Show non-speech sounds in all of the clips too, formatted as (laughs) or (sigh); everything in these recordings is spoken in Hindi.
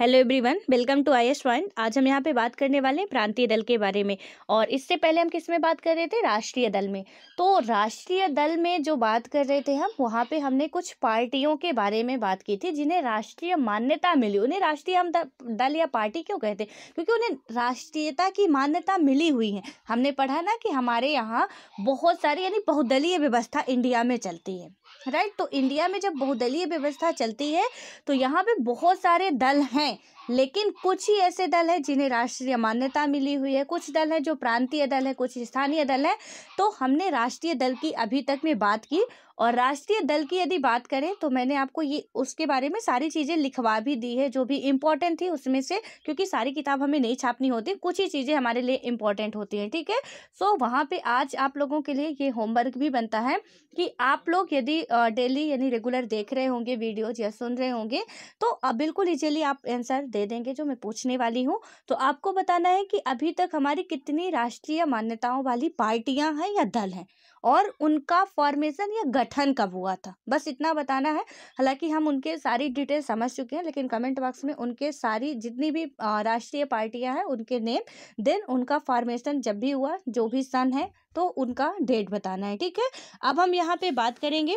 hello everyone welcome to I S one आज हम यहाँ पे बात करने वाले हैं प्रांतीय दल के बारे में और इससे पहले हम किस में बात कर रहे थे राष्ट्रीय दल में तो राष्ट्रीय दल में जो बात कर रहे थे हम वहाँ पे हमने कुछ पार्टियों के बारे में बात की थी जिन्हें राष्ट्रीय मान्यता मिली उन्हें राष्ट्रीय हम दल या पार्टी क्यों कहते क्योंकि उन्हें राष्ट्रीयता की मान्यता मिली हुई है हमने पढ़ा ना कि हमारे यहाँ बहुत सारी यानी बहुदलीय व्यवस्था इंडिया में चलती है राइट तो इंडिया में जब बहुदलीय व्यवस्था चलती है तो यहाँ पे बहुत सारे दल हैं लेकिन कुछ ही ऐसे दल हैं जिन्हें राष्ट्रीय मान्यता मिली हुई है कुछ दल हैं जो प्रांतीय दल है कुछ स्थानीय दल हैं तो हमने राष्ट्रीय दल की अभी तक में बात की और राष्ट्रीय दल की यदि बात करें तो मैंने आपको ये उसके बारे में सारी चीज़ें लिखवा भी दी है जो भी इम्पोर्टेंट थी उसमें से क्योंकि सारी किताब हमें नहीं छापनी होती कुछ ही चीज़ें हमारे लिए इम्पोर्टेंट होती हैं ठीक है सो so, वहाँ पे आज आप लोगों के लिए ये होमवर्क भी बनता है कि आप लोग यदि डेली यानी रेगुलर देख रहे होंगे वीडियोज या सुन रहे होंगे तो बिल्कुल इजीली आप आंसर दे देंगे जो मैं पूछने वाली हूँ तो आपको बताना है कि अभी तक हमारी कितनी राष्ट्रीय मान्यताओं वाली पार्टियां हैं या दल हैं और उनका फॉर्मेशन या गठन कब हुआ था बस इतना बताना है हालांकि हम उनके सारी डिटेल समझ चुके हैं लेकिन कमेंट बॉक्स में उनके सारी जितनी भी राष्ट्रीय पार्टियां हैं उनके नेम देन उनका फॉर्मेशन जब भी हुआ जो भी सन है तो उनका डेट बताना है ठीक है अब हम यहाँ पे बात करेंगे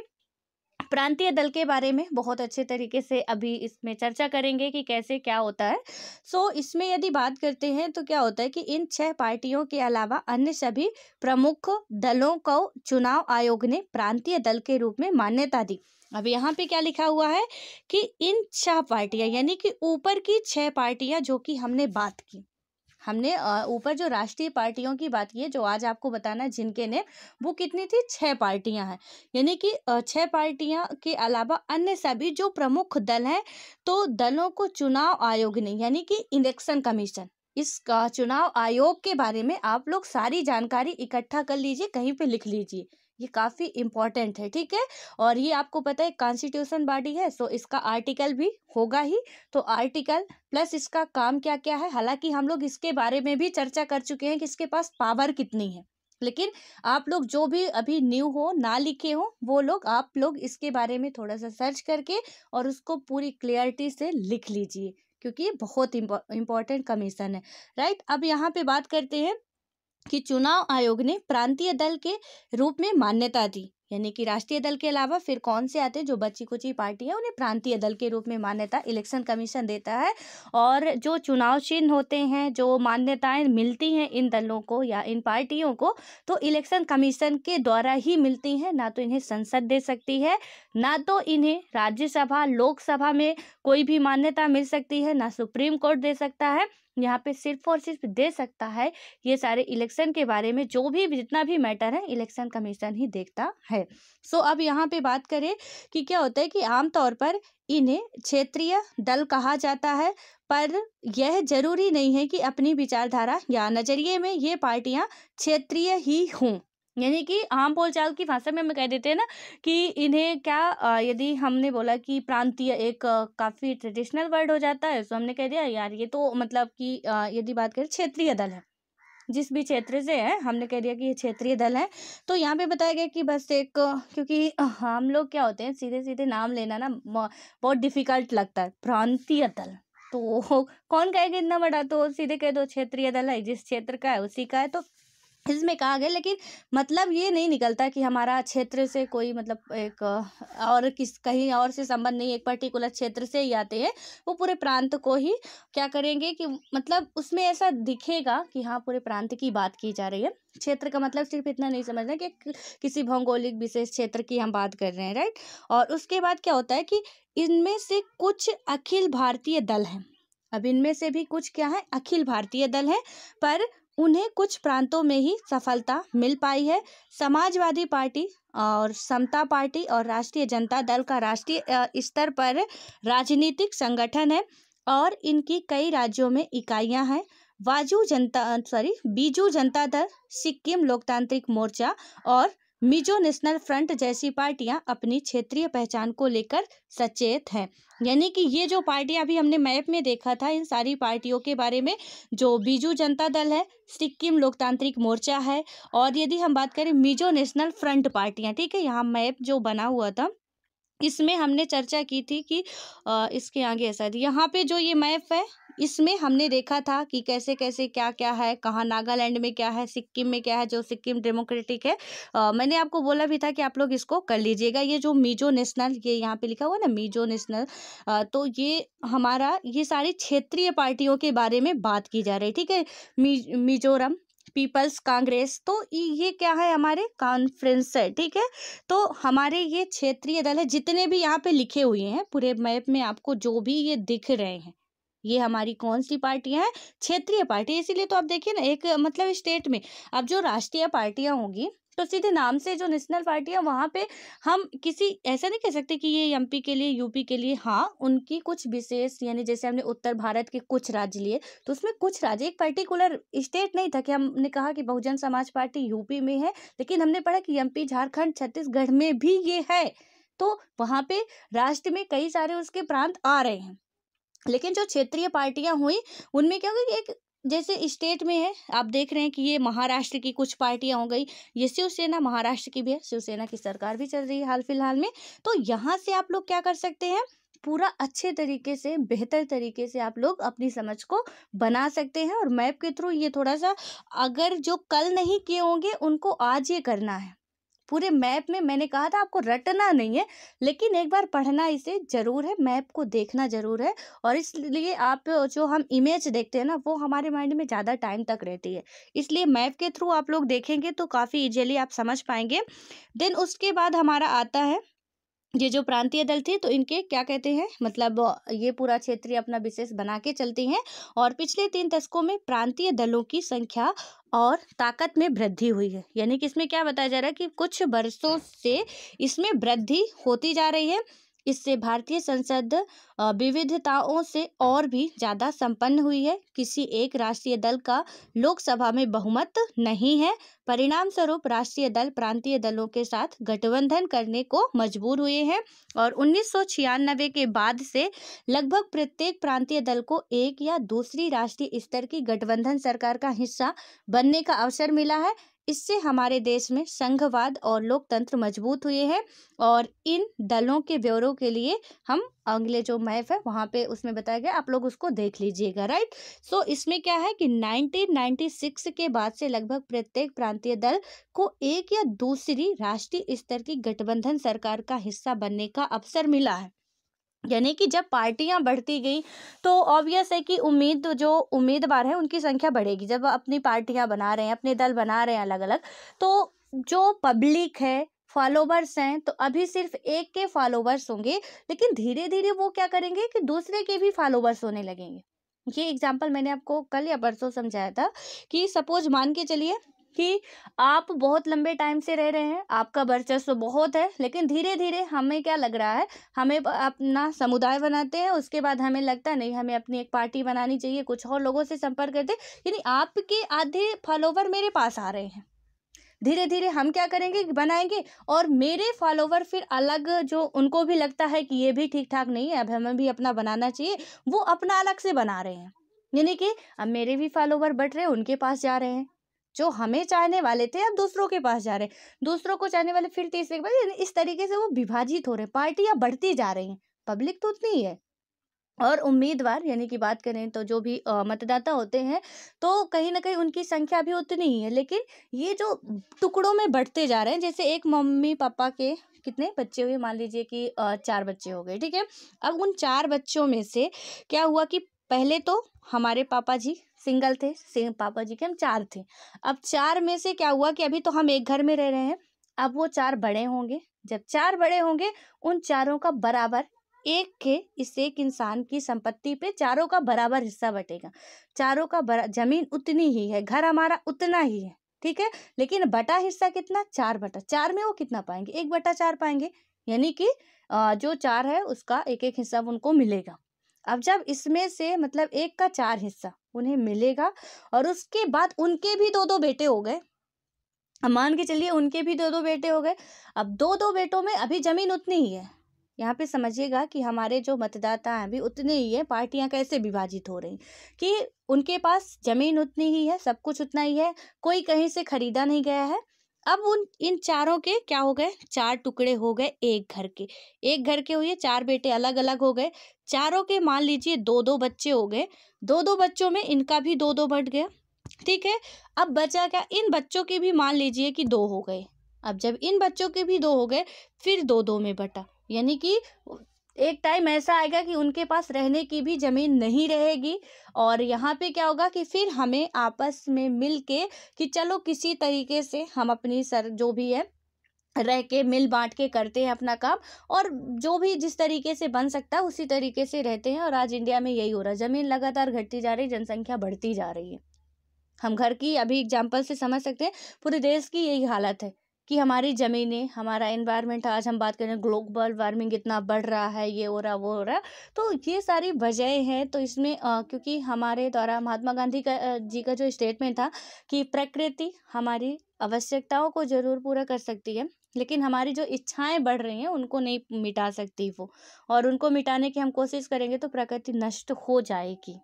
प्रांतीय दल के बारे में बहुत अच्छे तरीके से अभी इसमें चर्चा करेंगे कि कैसे क्या होता है सो so, इसमें यदि बात करते हैं तो क्या होता है कि इन छह पार्टियों के अलावा अन्य सभी प्रमुख दलों को चुनाव आयोग ने प्रांतीय दल के रूप में मान्यता दी अब यहाँ पे क्या लिखा हुआ है कि इन छह पार्टियां यानी कि ऊपर की छह पार्टियां जो कि हमने बात की हमने ऊपर जो राष्ट्रीय पार्टियों की बात की है जो आज आपको बताना है जिनके ने वो कितनी थी छः पार्टियां हैं यानी कि छः पार्टियां के अलावा अन्य सभी जो प्रमुख दल हैं तो दलों को चुनाव आयोग ने यानी कि इलेक्शन कमीशन इस चुनाव आयोग के बारे में आप लोग सारी जानकारी इकट्ठा कर लीजिए कहीं पे लिख लीजिए ये काफ़ी इम्पॉर्टेंट है ठीक है और ये आपको पता है कॉन्स्टिट्यूशन बॉडी है सो इसका आर्टिकल भी होगा ही तो आर्टिकल प्लस इसका काम क्या क्या है हालांकि हम लोग इसके बारे में भी चर्चा कर चुके हैं कि इसके पास पावर कितनी है लेकिन आप लोग जो भी अभी न्यू हो ना लिखे हो वो लोग आप लोग इसके बारे में थोड़ा सा सर्च करके और उसको पूरी क्लियरिटी से लिख लीजिए क्योंकि ये बहुत इम्पॉर्टेंट कमीशन है राइट अब यहाँ पे बात करते हैं कि चुनाव आयोग ने प्रांतीय दल के रूप में मान्यता दी यानी कि राष्ट्रीय दल के अलावा फिर कौन से आते हैं जो बची कुची पार्टी है उन्हें प्रांतीय दल के रूप में मान्यता इलेक्शन कमीशन देता है और जो चुनाव चिन्ह होते हैं जो मान्यताएं मिलती हैं इन दलों को या इन पार्टियों को तो इलेक्शन कमीशन के द्वारा ही मिलती हैं ना तो इन्हें संसद दे सकती है ना तो इन्हें राज्यसभा लोकसभा में कोई भी मान्यता मिल सकती है ना सुप्रीम कोर्ट दे सकता है यहाँ पे सिर्फ और सिर्फ दे सकता है ये सारे इलेक्शन के बारे में जो भी जितना भी मैटर है इलेक्शन कमीशन ही देखता है है सो अब यहाँ पे बात करें कि क्या होता है कि आमतौर पर इन्हें क्षेत्रीय दल कहा जाता है पर यह जरूरी नहीं है कि अपनी विचारधारा या नज़रिए में ये पार्टियाँ क्षेत्रीय ही हों यानी कि आम बोलचाल की भाषा में हम कह देते हैं ना कि इन्हें क्या यदि हमने बोला कि प्रांतीय एक काफ़ी ट्रेडिशनल वर्ड हो जाता है सो हमने कह दिया यार ये तो मतलब कि यदि बात करें क्षेत्रीय दल है जिस भी क्षेत्र से है हमने कह दिया कि ये क्षेत्रीय दल है तो यहाँ पे बताया गया कि बस एक क्योंकि हम लोग क्या होते हैं सीधे सीधे नाम लेना ना बहुत डिफिकल्ट लगता है प्रांतीय दल तो कौन कहेगा इतना बड़ा तो सीधे कह दो क्षेत्रीय दल है जिस क्षेत्र का है उसी का है तो इसमें कहा गया लेकिन मतलब ये नहीं निकलता कि हमारा क्षेत्र से कोई मतलब एक और किस कहीं और से संबंध नहीं एक पर्टिकुलर क्षेत्र से ही आते हैं वो पूरे प्रांत को ही क्या करेंगे कि मतलब उसमें ऐसा दिखेगा कि हाँ पूरे प्रांत की बात की जा रही है क्षेत्र का मतलब सिर्फ इतना नहीं समझना कि किसी भौगोलिक विशेष क्षेत्र की हम बात कर रहे हैं राइट और उसके बाद क्या होता है कि इनमें से कुछ अखिल भारतीय दल हैं अब इनमें से भी कुछ क्या है अखिल भारतीय दल है पर उन्हें कुछ प्रांतों में ही सफलता मिल पाई है समाजवादी पार्टी और समता पार्टी और राष्ट्रीय जनता दल का राष्ट्रीय स्तर पर राजनीतिक संगठन है और इनकी कई राज्यों में इकाइयां हैं वाजू जनता सॉरी बीजू जनता दल सिक्किम लोकतांत्रिक मोर्चा और मिजो नेशनल फ्रंट जैसी पार्टियां अपनी क्षेत्रीय पहचान को लेकर सचेत हैं यानी कि ये जो पार्टियां अभी हमने मैप में देखा था इन सारी पार्टियों के बारे में जो बीजू जनता दल है सिक्किम लोकतांत्रिक मोर्चा है और यदि हम बात करें मिजो नेशनल फ्रंट पार्टियां ठीक है यहाँ मैप जो बना हुआ था इसमें हमने चर्चा की थी कि आ, इसके आगे ऐसा यहाँ पे जो ये मैप है इसमें हमने देखा था कि कैसे कैसे क्या क्या है कहाँ नागालैंड में क्या है सिक्किम में क्या है जो सिक्किम डेमोक्रेटिक है आ, मैंने आपको बोला भी था कि आप लोग इसको कर लीजिएगा ये जो मीजो नेशनल ये यहाँ पे लिखा हुआ ना मीजो नेशनल तो ये हमारा ये सारी क्षेत्रीय पार्टियों के बारे में बात की जा रही है ठीक है मी, मिजोरम पीपल्स कांग्रेस तो ये क्या है हमारे कॉन्फ्रेंस है ठीक है तो हमारे ये क्षेत्रीय दल है जितने भी यहाँ पे लिखे हुए हैं पूरे मैप में आपको जो भी ये दिख रहे हैं ये हमारी कौन सी पार्टियाँ हैं क्षेत्रीय पार्टी इसीलिए तो आप देखिए ना एक मतलब स्टेट में अब जो राष्ट्रीय पार्टियाँ होंगी तो सीधे नाम से जो नेशनल पार्टी है वहाँ पे हम किसी ऐसा नहीं कह सकते कि ये एमपी के लिए यूपी के लिए हाँ उनकी कुछ विशेष यानी जैसे हमने उत्तर भारत के कुछ राज्य लिए तो उसमें कुछ राज्य एक पर्टिकुलर स्टेट नहीं था कि हमने कहा कि बहुजन समाज पार्टी यूपी में है लेकिन हमने पढ़ा कि एमपी झारखंड छत्तीसगढ़ में भी ये है तो वहाँ पे राष्ट्र में कई सारे उसके प्रांत आ रहे हैं लेकिन जो क्षेत्रीय पार्टियां हुई उनमें क्या हुआ एक जैसे स्टेट में है आप देख रहे हैं कि ये महाराष्ट्र की कुछ पार्टियां हो गई ये शिवसेना महाराष्ट्र की भी है शिवसेना की सरकार भी चल रही है हाल फिलहाल में तो यहाँ से आप लोग क्या कर सकते हैं पूरा अच्छे तरीके से बेहतर तरीके से आप लोग अपनी समझ को बना सकते हैं और मैप के थ्रू ये थोड़ा सा अगर जो कल नहीं किए होंगे उनको आज ये करना है पूरे मैप में मैंने कहा था आपको रटना नहीं है लेकिन एक बार पढ़ना इसे ज़रूर है मैप को देखना ज़रूर है और इसलिए आप जो हम इमेज देखते हैं ना वो हमारे माइंड में ज़्यादा टाइम तक रहती है इसलिए मैप के थ्रू आप लोग देखेंगे तो काफ़ी ईजिली आप समझ पाएंगे देन उसके बाद हमारा आता है ये जो प्रांतीय दल थे तो इनके क्या कहते हैं मतलब ये पूरा क्षेत्रीय अपना विशेष बना के चलते हैं और पिछले तीन दशकों में प्रांतीय दलों की संख्या और ताकत में वृद्धि हुई है यानी कि इसमें क्या बताया जा रहा है कि कुछ वर्षों से इसमें वृद्धि होती जा रही है इससे भारतीय संसद विविधताओं से और भी ज़्यादा संपन्न हुई है किसी एक राष्ट्रीय दल का लोकसभा में बहुमत नहीं है परिणाम स्वरूप राष्ट्रीय दल प्रांतीय दलों के साथ गठबंधन करने को मजबूर हुए हैं और उन्नीस के बाद से लगभग प्रत्येक प्रांतीय दल को एक या दूसरी राष्ट्रीय स्तर की गठबंधन सरकार का हिस्सा बनने का अवसर मिला है इससे हमारे देश में संघवाद और लोकतंत्र मजबूत हुए हैं और इन दलों के ब्यौरों के लिए हम अगले जो महफ है वहाँ पे उसमें बताया गया आप लोग उसको देख लीजिएगा राइट सो इसमें क्या है कि 1996 के बाद से लगभग प्रत्येक प्रांतीय दल को एक या दूसरी राष्ट्रीय स्तर की गठबंधन सरकार का हिस्सा बनने का अवसर मिला है यानी कि जब पार्टियां बढ़ती गई तो ऑब्वियस है कि उम्मीद जो उम्मीदवार हैं उनकी संख्या बढ़ेगी जब अपनी पार्टियां बना रहे हैं अपने दल बना रहे हैं अलग अलग तो जो पब्लिक है फॉलोवर्स हैं तो अभी सिर्फ एक के फॉलोवर्स होंगे लेकिन धीरे धीरे वो क्या करेंगे कि दूसरे के भी फॉलोवर्स होने लगेंगे ये एग्जाम्पल मैंने आपको कल या परसों समझाया था कि सपोज मान के चलिए कि आप बहुत लंबे टाइम से रह रहे हैं आपका वर्चस्व बहुत है लेकिन धीरे धीरे हमें क्या लग रहा है हमें अपना समुदाय बनाते हैं उसके बाद हमें लगता है नहीं हमें अपनी एक पार्टी बनानी चाहिए कुछ और लोगों से संपर्क करते यानी आपके आधे फॉलोवर मेरे पास आ रहे हैं धीरे धीरे हम क्या करेंगे बनाएंगे और मेरे फॉलोवर फिर अलग जो उनको भी लगता है कि ये भी ठीक ठाक नहीं है अब हमें भी अपना बनाना चाहिए वो अपना अलग से बना रहे हैं यानी कि अब मेरे भी फॉलोवर बढ़ रहे हैं उनके पास जा रहे हैं जो हमें चाहने वाले थे अब दूसरों के पास जा रहे हैं दूसरों को चाहने वाले फिर तीसरे के पास इस तरीके से वो विभाजित हो रहे हैं पार्टियां बढ़ती जा रही हैं पब्लिक तो उतनी ही है और उम्मीदवार यानी कि बात करें तो जो भी मतदाता होते हैं तो कहीं ना कहीं उनकी संख्या भी उतनी ही है लेकिन ये जो टुकड़ों में बढ़ते जा रहे हैं जैसे एक मम्मी पापा के कितने बच्चे हुए मान लीजिए कि चार बच्चे हो गए ठीक है अब उन चार बच्चों में से क्या हुआ कि पहले तो हमारे पापा जी सिंगल थे सिंग पापा जी के हम चार थे अब चार में से क्या हुआ कि अभी तो हम एक घर में रह रहे हैं अब वो चार बड़े होंगे जब चार बड़े होंगे उन चारों का बराबर एक के इस एक इंसान की संपत्ति पे चारों का बराबर हिस्सा बटेगा चारों का बरा जमीन उतनी ही है घर हमारा उतना ही है ठीक है लेकिन बटा हिस्सा कितना चार बटा चार में वो कितना पाएंगे एक बटा चार पाएंगे यानी कि जो चार है उसका एक एक हिस्सा उनको मिलेगा अब जब इसमें से मतलब एक का चार हिस्सा उन्हें मिलेगा और उसके बाद उनके भी दो दो बेटे हो गए अब मान के चलिए उनके भी दो दो बेटे हो गए अब दो दो बेटों में अभी ज़मीन उतनी ही है यहाँ पे समझिएगा कि हमारे जो मतदाता हैं अभी उतने ही है पार्टियाँ कैसे विभाजित हो रही कि उनके पास ज़मीन उतनी ही है सब कुछ उतना ही है कोई कहीं से ख़रीदा नहीं गया है अब उन इन चारों के क्या हो गए चार टुकड़े हो गए एक घर के एक घर के हुए चार बेटे अलग अलग हो गए चारों के मान लीजिए दो दो बच्चे हो गए दो दो बच्चों में इनका भी दो दो बट गया ठीक है अब बचा क्या इन बच्चों के भी मान लीजिए कि दो हो गए अब जब इन बच्चों के भी दो हो गए फिर दो दो में बटा यानी कि एक टाइम ऐसा आएगा कि उनके पास रहने की भी ज़मीन नहीं रहेगी और यहाँ पे क्या होगा कि फिर हमें आपस में मिल के कि चलो किसी तरीके से हम अपनी सर जो भी है रह के मिल बांट के करते हैं अपना काम और जो भी जिस तरीके से बन सकता है उसी तरीके से रहते हैं और आज इंडिया में यही हो रहा है ज़मीन लगातार घटती जा रही है जनसंख्या बढ़ती जा रही है हम घर की अभी एग्जाम्पल से समझ सकते हैं पूरे देश की यही हालत है कि हमारी ज़मीनें हमारा इन्वायरमेंट आज हम बात करें ग्लोबल वार्मिंग इतना बढ़ रहा है ये हो रहा वो हो रहा तो ये सारी वजह हैं तो इसमें आ, क्योंकि हमारे द्वारा महात्मा गांधी का जी का जो स्टेटमेंट था कि प्रकृति हमारी आवश्यकताओं को जरूर पूरा कर सकती है लेकिन हमारी जो इच्छाएं बढ़ रही हैं उनको नहीं मिटा सकती वो और उनको मिटाने की हम कोशिश करेंगे तो प्रकृति नष्ट हो जाएगी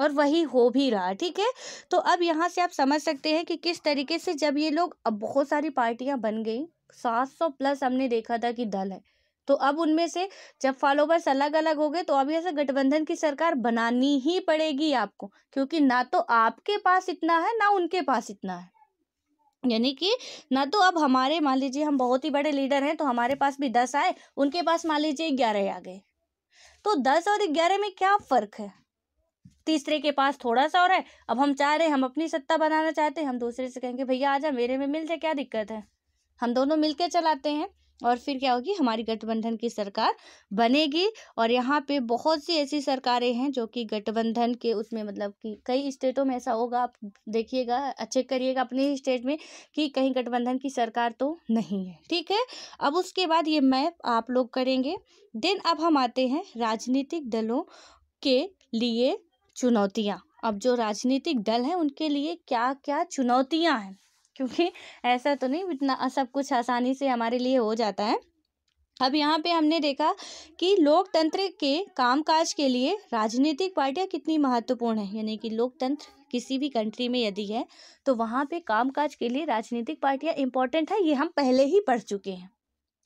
और वही हो भी रहा ठीक है तो अब यहाँ से आप समझ सकते हैं कि किस तरीके से जब ये लोग अब बहुत सारी पार्टियाँ बन गई सात सौ प्लस हमने देखा था कि दल है तो अब उनमें से जब फॉलोवर्स अलग अलग हो गए तो अब ऐसा गठबंधन की सरकार बनानी ही पड़ेगी आपको क्योंकि ना तो आपके पास इतना है ना उनके पास इतना है यानी कि ना तो अब हमारे मान लीजिए हम बहुत ही बड़े लीडर हैं तो हमारे पास भी दस आए उनके पास मान लीजिए ग्यारह आ गए तो दस और ग्यारह में क्या फ़र्क है तीसरे के पास थोड़ा सा और है अब हम चाह रहे हम अपनी सत्ता बनाना चाहते हैं हम दूसरे से कहेंगे भैया आजा मेरे में मिल जाए क्या दिक्कत है हम दोनों मिलके चलाते हैं और फिर क्या होगी हमारी गठबंधन की सरकार बनेगी और यहाँ पे बहुत सी ऐसी सरकारें हैं जो कि गठबंधन के उसमें मतलब कि कई स्टेटों में ऐसा होगा आप देखिएगा अच्छे करिएगा अपने स्टेट में कि कहीं गठबंधन की सरकार तो नहीं है ठीक है अब उसके बाद ये मैप आप लोग करेंगे देन अब हम आते हैं राजनीतिक दलों के लिए चुनौतियाँ अब जो राजनीतिक दल हैं उनके लिए क्या क्या चुनौतियाँ हैं क्योंकि ऐसा तो नहीं इतना सब कुछ आसानी से हमारे लिए हो जाता है अब यहाँ पे हमने देखा कि लोकतंत्र के कामकाज के लिए राजनीतिक पार्टियाँ कितनी महत्वपूर्ण है यानी कि लोकतंत्र किसी भी कंट्री में यदि है तो वहाँ पे कामकाज के लिए राजनीतिक पार्टियाँ इम्पोर्टेंट है ये हम पहले ही पढ़ चुके हैं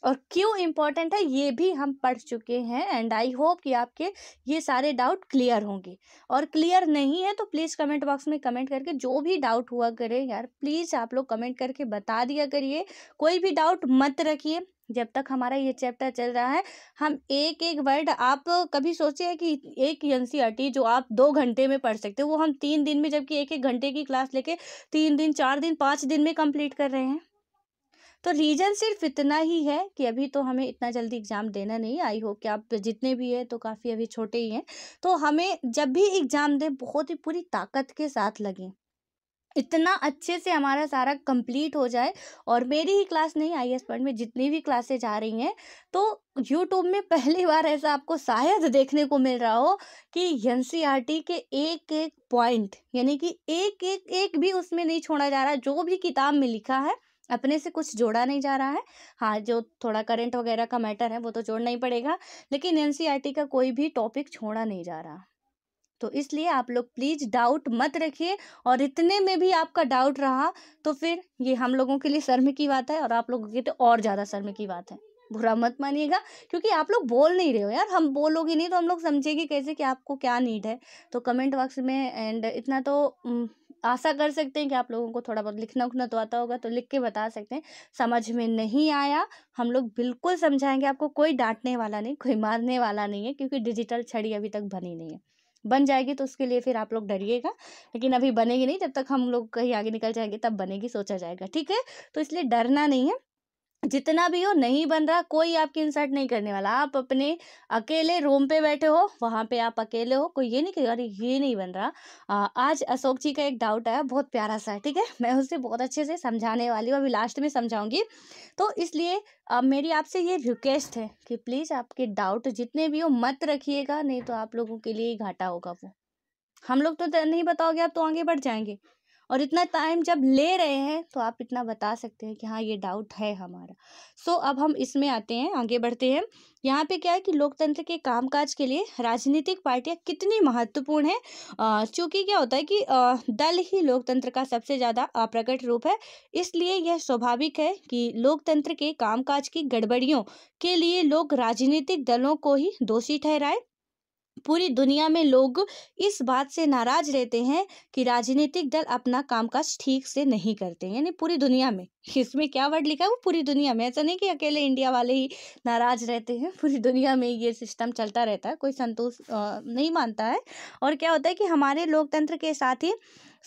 और क्यों इम्पॉर्टेंट है ये भी हम पढ़ चुके हैं एंड आई होप कि आपके ये सारे डाउट क्लियर होंगे और क्लियर नहीं है तो प्लीज़ कमेंट बॉक्स में कमेंट करके जो भी डाउट हुआ करे यार प्लीज़ आप लोग कमेंट करके बता दिया करिए कोई भी डाउट मत रखिए जब तक हमारा ये चैप्टर चल रहा है हम एक एक वर्ड आप कभी सोचिए कि एक एन जो आप दो घंटे में पढ़ सकते हो वो हम तीन दिन में जबकि एक एक घंटे की क्लास लेके तीन दिन चार दिन पाँच दिन में कंप्लीट कर रहे हैं तो रीज़न सिर्फ इतना ही है कि अभी तो हमें इतना जल्दी एग्ज़ाम देना नहीं आई हो कि आप जितने भी हैं तो काफ़ी अभी छोटे ही हैं तो हमें जब भी एग्ज़ाम दें बहुत ही पूरी ताकत के साथ लगें इतना अच्छे से हमारा सारा कंप्लीट हो जाए और मेरी ही क्लास नहीं आई एस पॉइंट में जितनी भी क्लासेज जा रही हैं तो यूट्यूब में पहली बार ऐसा आपको शायद देखने को मिल रहा हो कि एन के एक एक पॉइंट यानी कि एक एक एक भी उसमें नहीं छोड़ा जा रहा जो भी किताब में लिखा है अपने से कुछ जोड़ा नहीं जा रहा है हाँ जो थोड़ा करंट वगैरह का मैटर है वो तो जोड़ना ही पड़ेगा लेकिन एन का कोई भी टॉपिक छोड़ा नहीं जा रहा तो इसलिए आप लोग प्लीज़ डाउट मत रखिए और इतने में भी आपका डाउट रहा तो फिर ये हम लोगों के लिए शर्म की बात है और आप लोगों के लिए तो और ज़्यादा शर्म की बात है बुरा मत मानिएगा क्योंकि आप लोग बोल नहीं रहे हो यार हम बोलोगे नहीं तो हम लोग समझेंगे कैसे कि आपको क्या नीड है तो कमेंट बॉक्स में एंड इतना तो आशा कर सकते हैं कि आप लोगों को थोड़ा बहुत लिखना उखना तो आता होगा तो लिख के बता सकते हैं समझ में नहीं आया हम लोग बिल्कुल समझाएंगे आपको कोई डांटने वाला नहीं कोई मारने वाला नहीं है क्योंकि डिजिटल छड़ी अभी तक बनी नहीं है बन जाएगी तो उसके लिए फिर आप लोग डरिएगा लेकिन अभी बनेगी नहीं जब तक हम लोग कहीं आगे निकल जाएंगे तब बनेगी सोचा जाएगा ठीक है तो इसलिए डरना नहीं है जितना भी हो नहीं बन रहा कोई आपकी इंसल्ट नहीं करने वाला आप अपने अकेले रूम पे बैठे हो वहाँ पे आप अकेले हो कोई ये नहीं कहेगा अरे ये नहीं बन रहा आ, आज अशोक जी का एक डाउट आया बहुत प्यारा सा है ठीक है मैं उसे बहुत अच्छे से समझाने वाली हूँ अभी लास्ट में समझाऊंगी तो इसलिए मेरी आपसे ये रिक्वेस्ट है कि प्लीज़ आपके डाउट जितने भी हो मत रखिएगा नहीं तो आप लोगों के लिए घाटा होगा वो हम लोग तो नहीं बताओगे आप तो आगे बढ़ जाएंगे और इतना टाइम जब ले रहे हैं तो आप इतना बता सकते हैं कि हाँ ये डाउट है हमारा सो so, अब हम इसमें आते हैं आगे बढ़ते हैं यहाँ पे क्या है कि लोकतंत्र के कामकाज के लिए राजनीतिक पार्टियाँ कितनी महत्वपूर्ण है चूँकि क्या होता है कि दल ही लोकतंत्र का सबसे ज़्यादा अप्रकट रूप है इसलिए यह स्वाभाविक है कि लोकतंत्र के कामकाज की गड़बड़ियों के लिए लोग राजनीतिक दलों को ही दोषी ठहराए पूरी दुनिया में लोग इस बात से नाराज रहते हैं कि राजनीतिक दल अपना कामकाज ठीक से नहीं करते यानी पूरी दुनिया में इसमें क्या वर्ड लिखा है वो पूरी दुनिया में ऐसा नहीं कि अकेले इंडिया वाले ही नाराज रहते हैं (laughs) पूरी दुनिया में ये सिस्टम चलता रहता है कोई संतोष नहीं मानता है और क्या होता है कि हमारे लोकतंत्र के साथ ही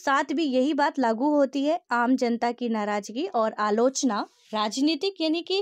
साथ भी यही बात लागू होती है आम जनता की नाराजगी और आलोचना राजनीतिक यानी कि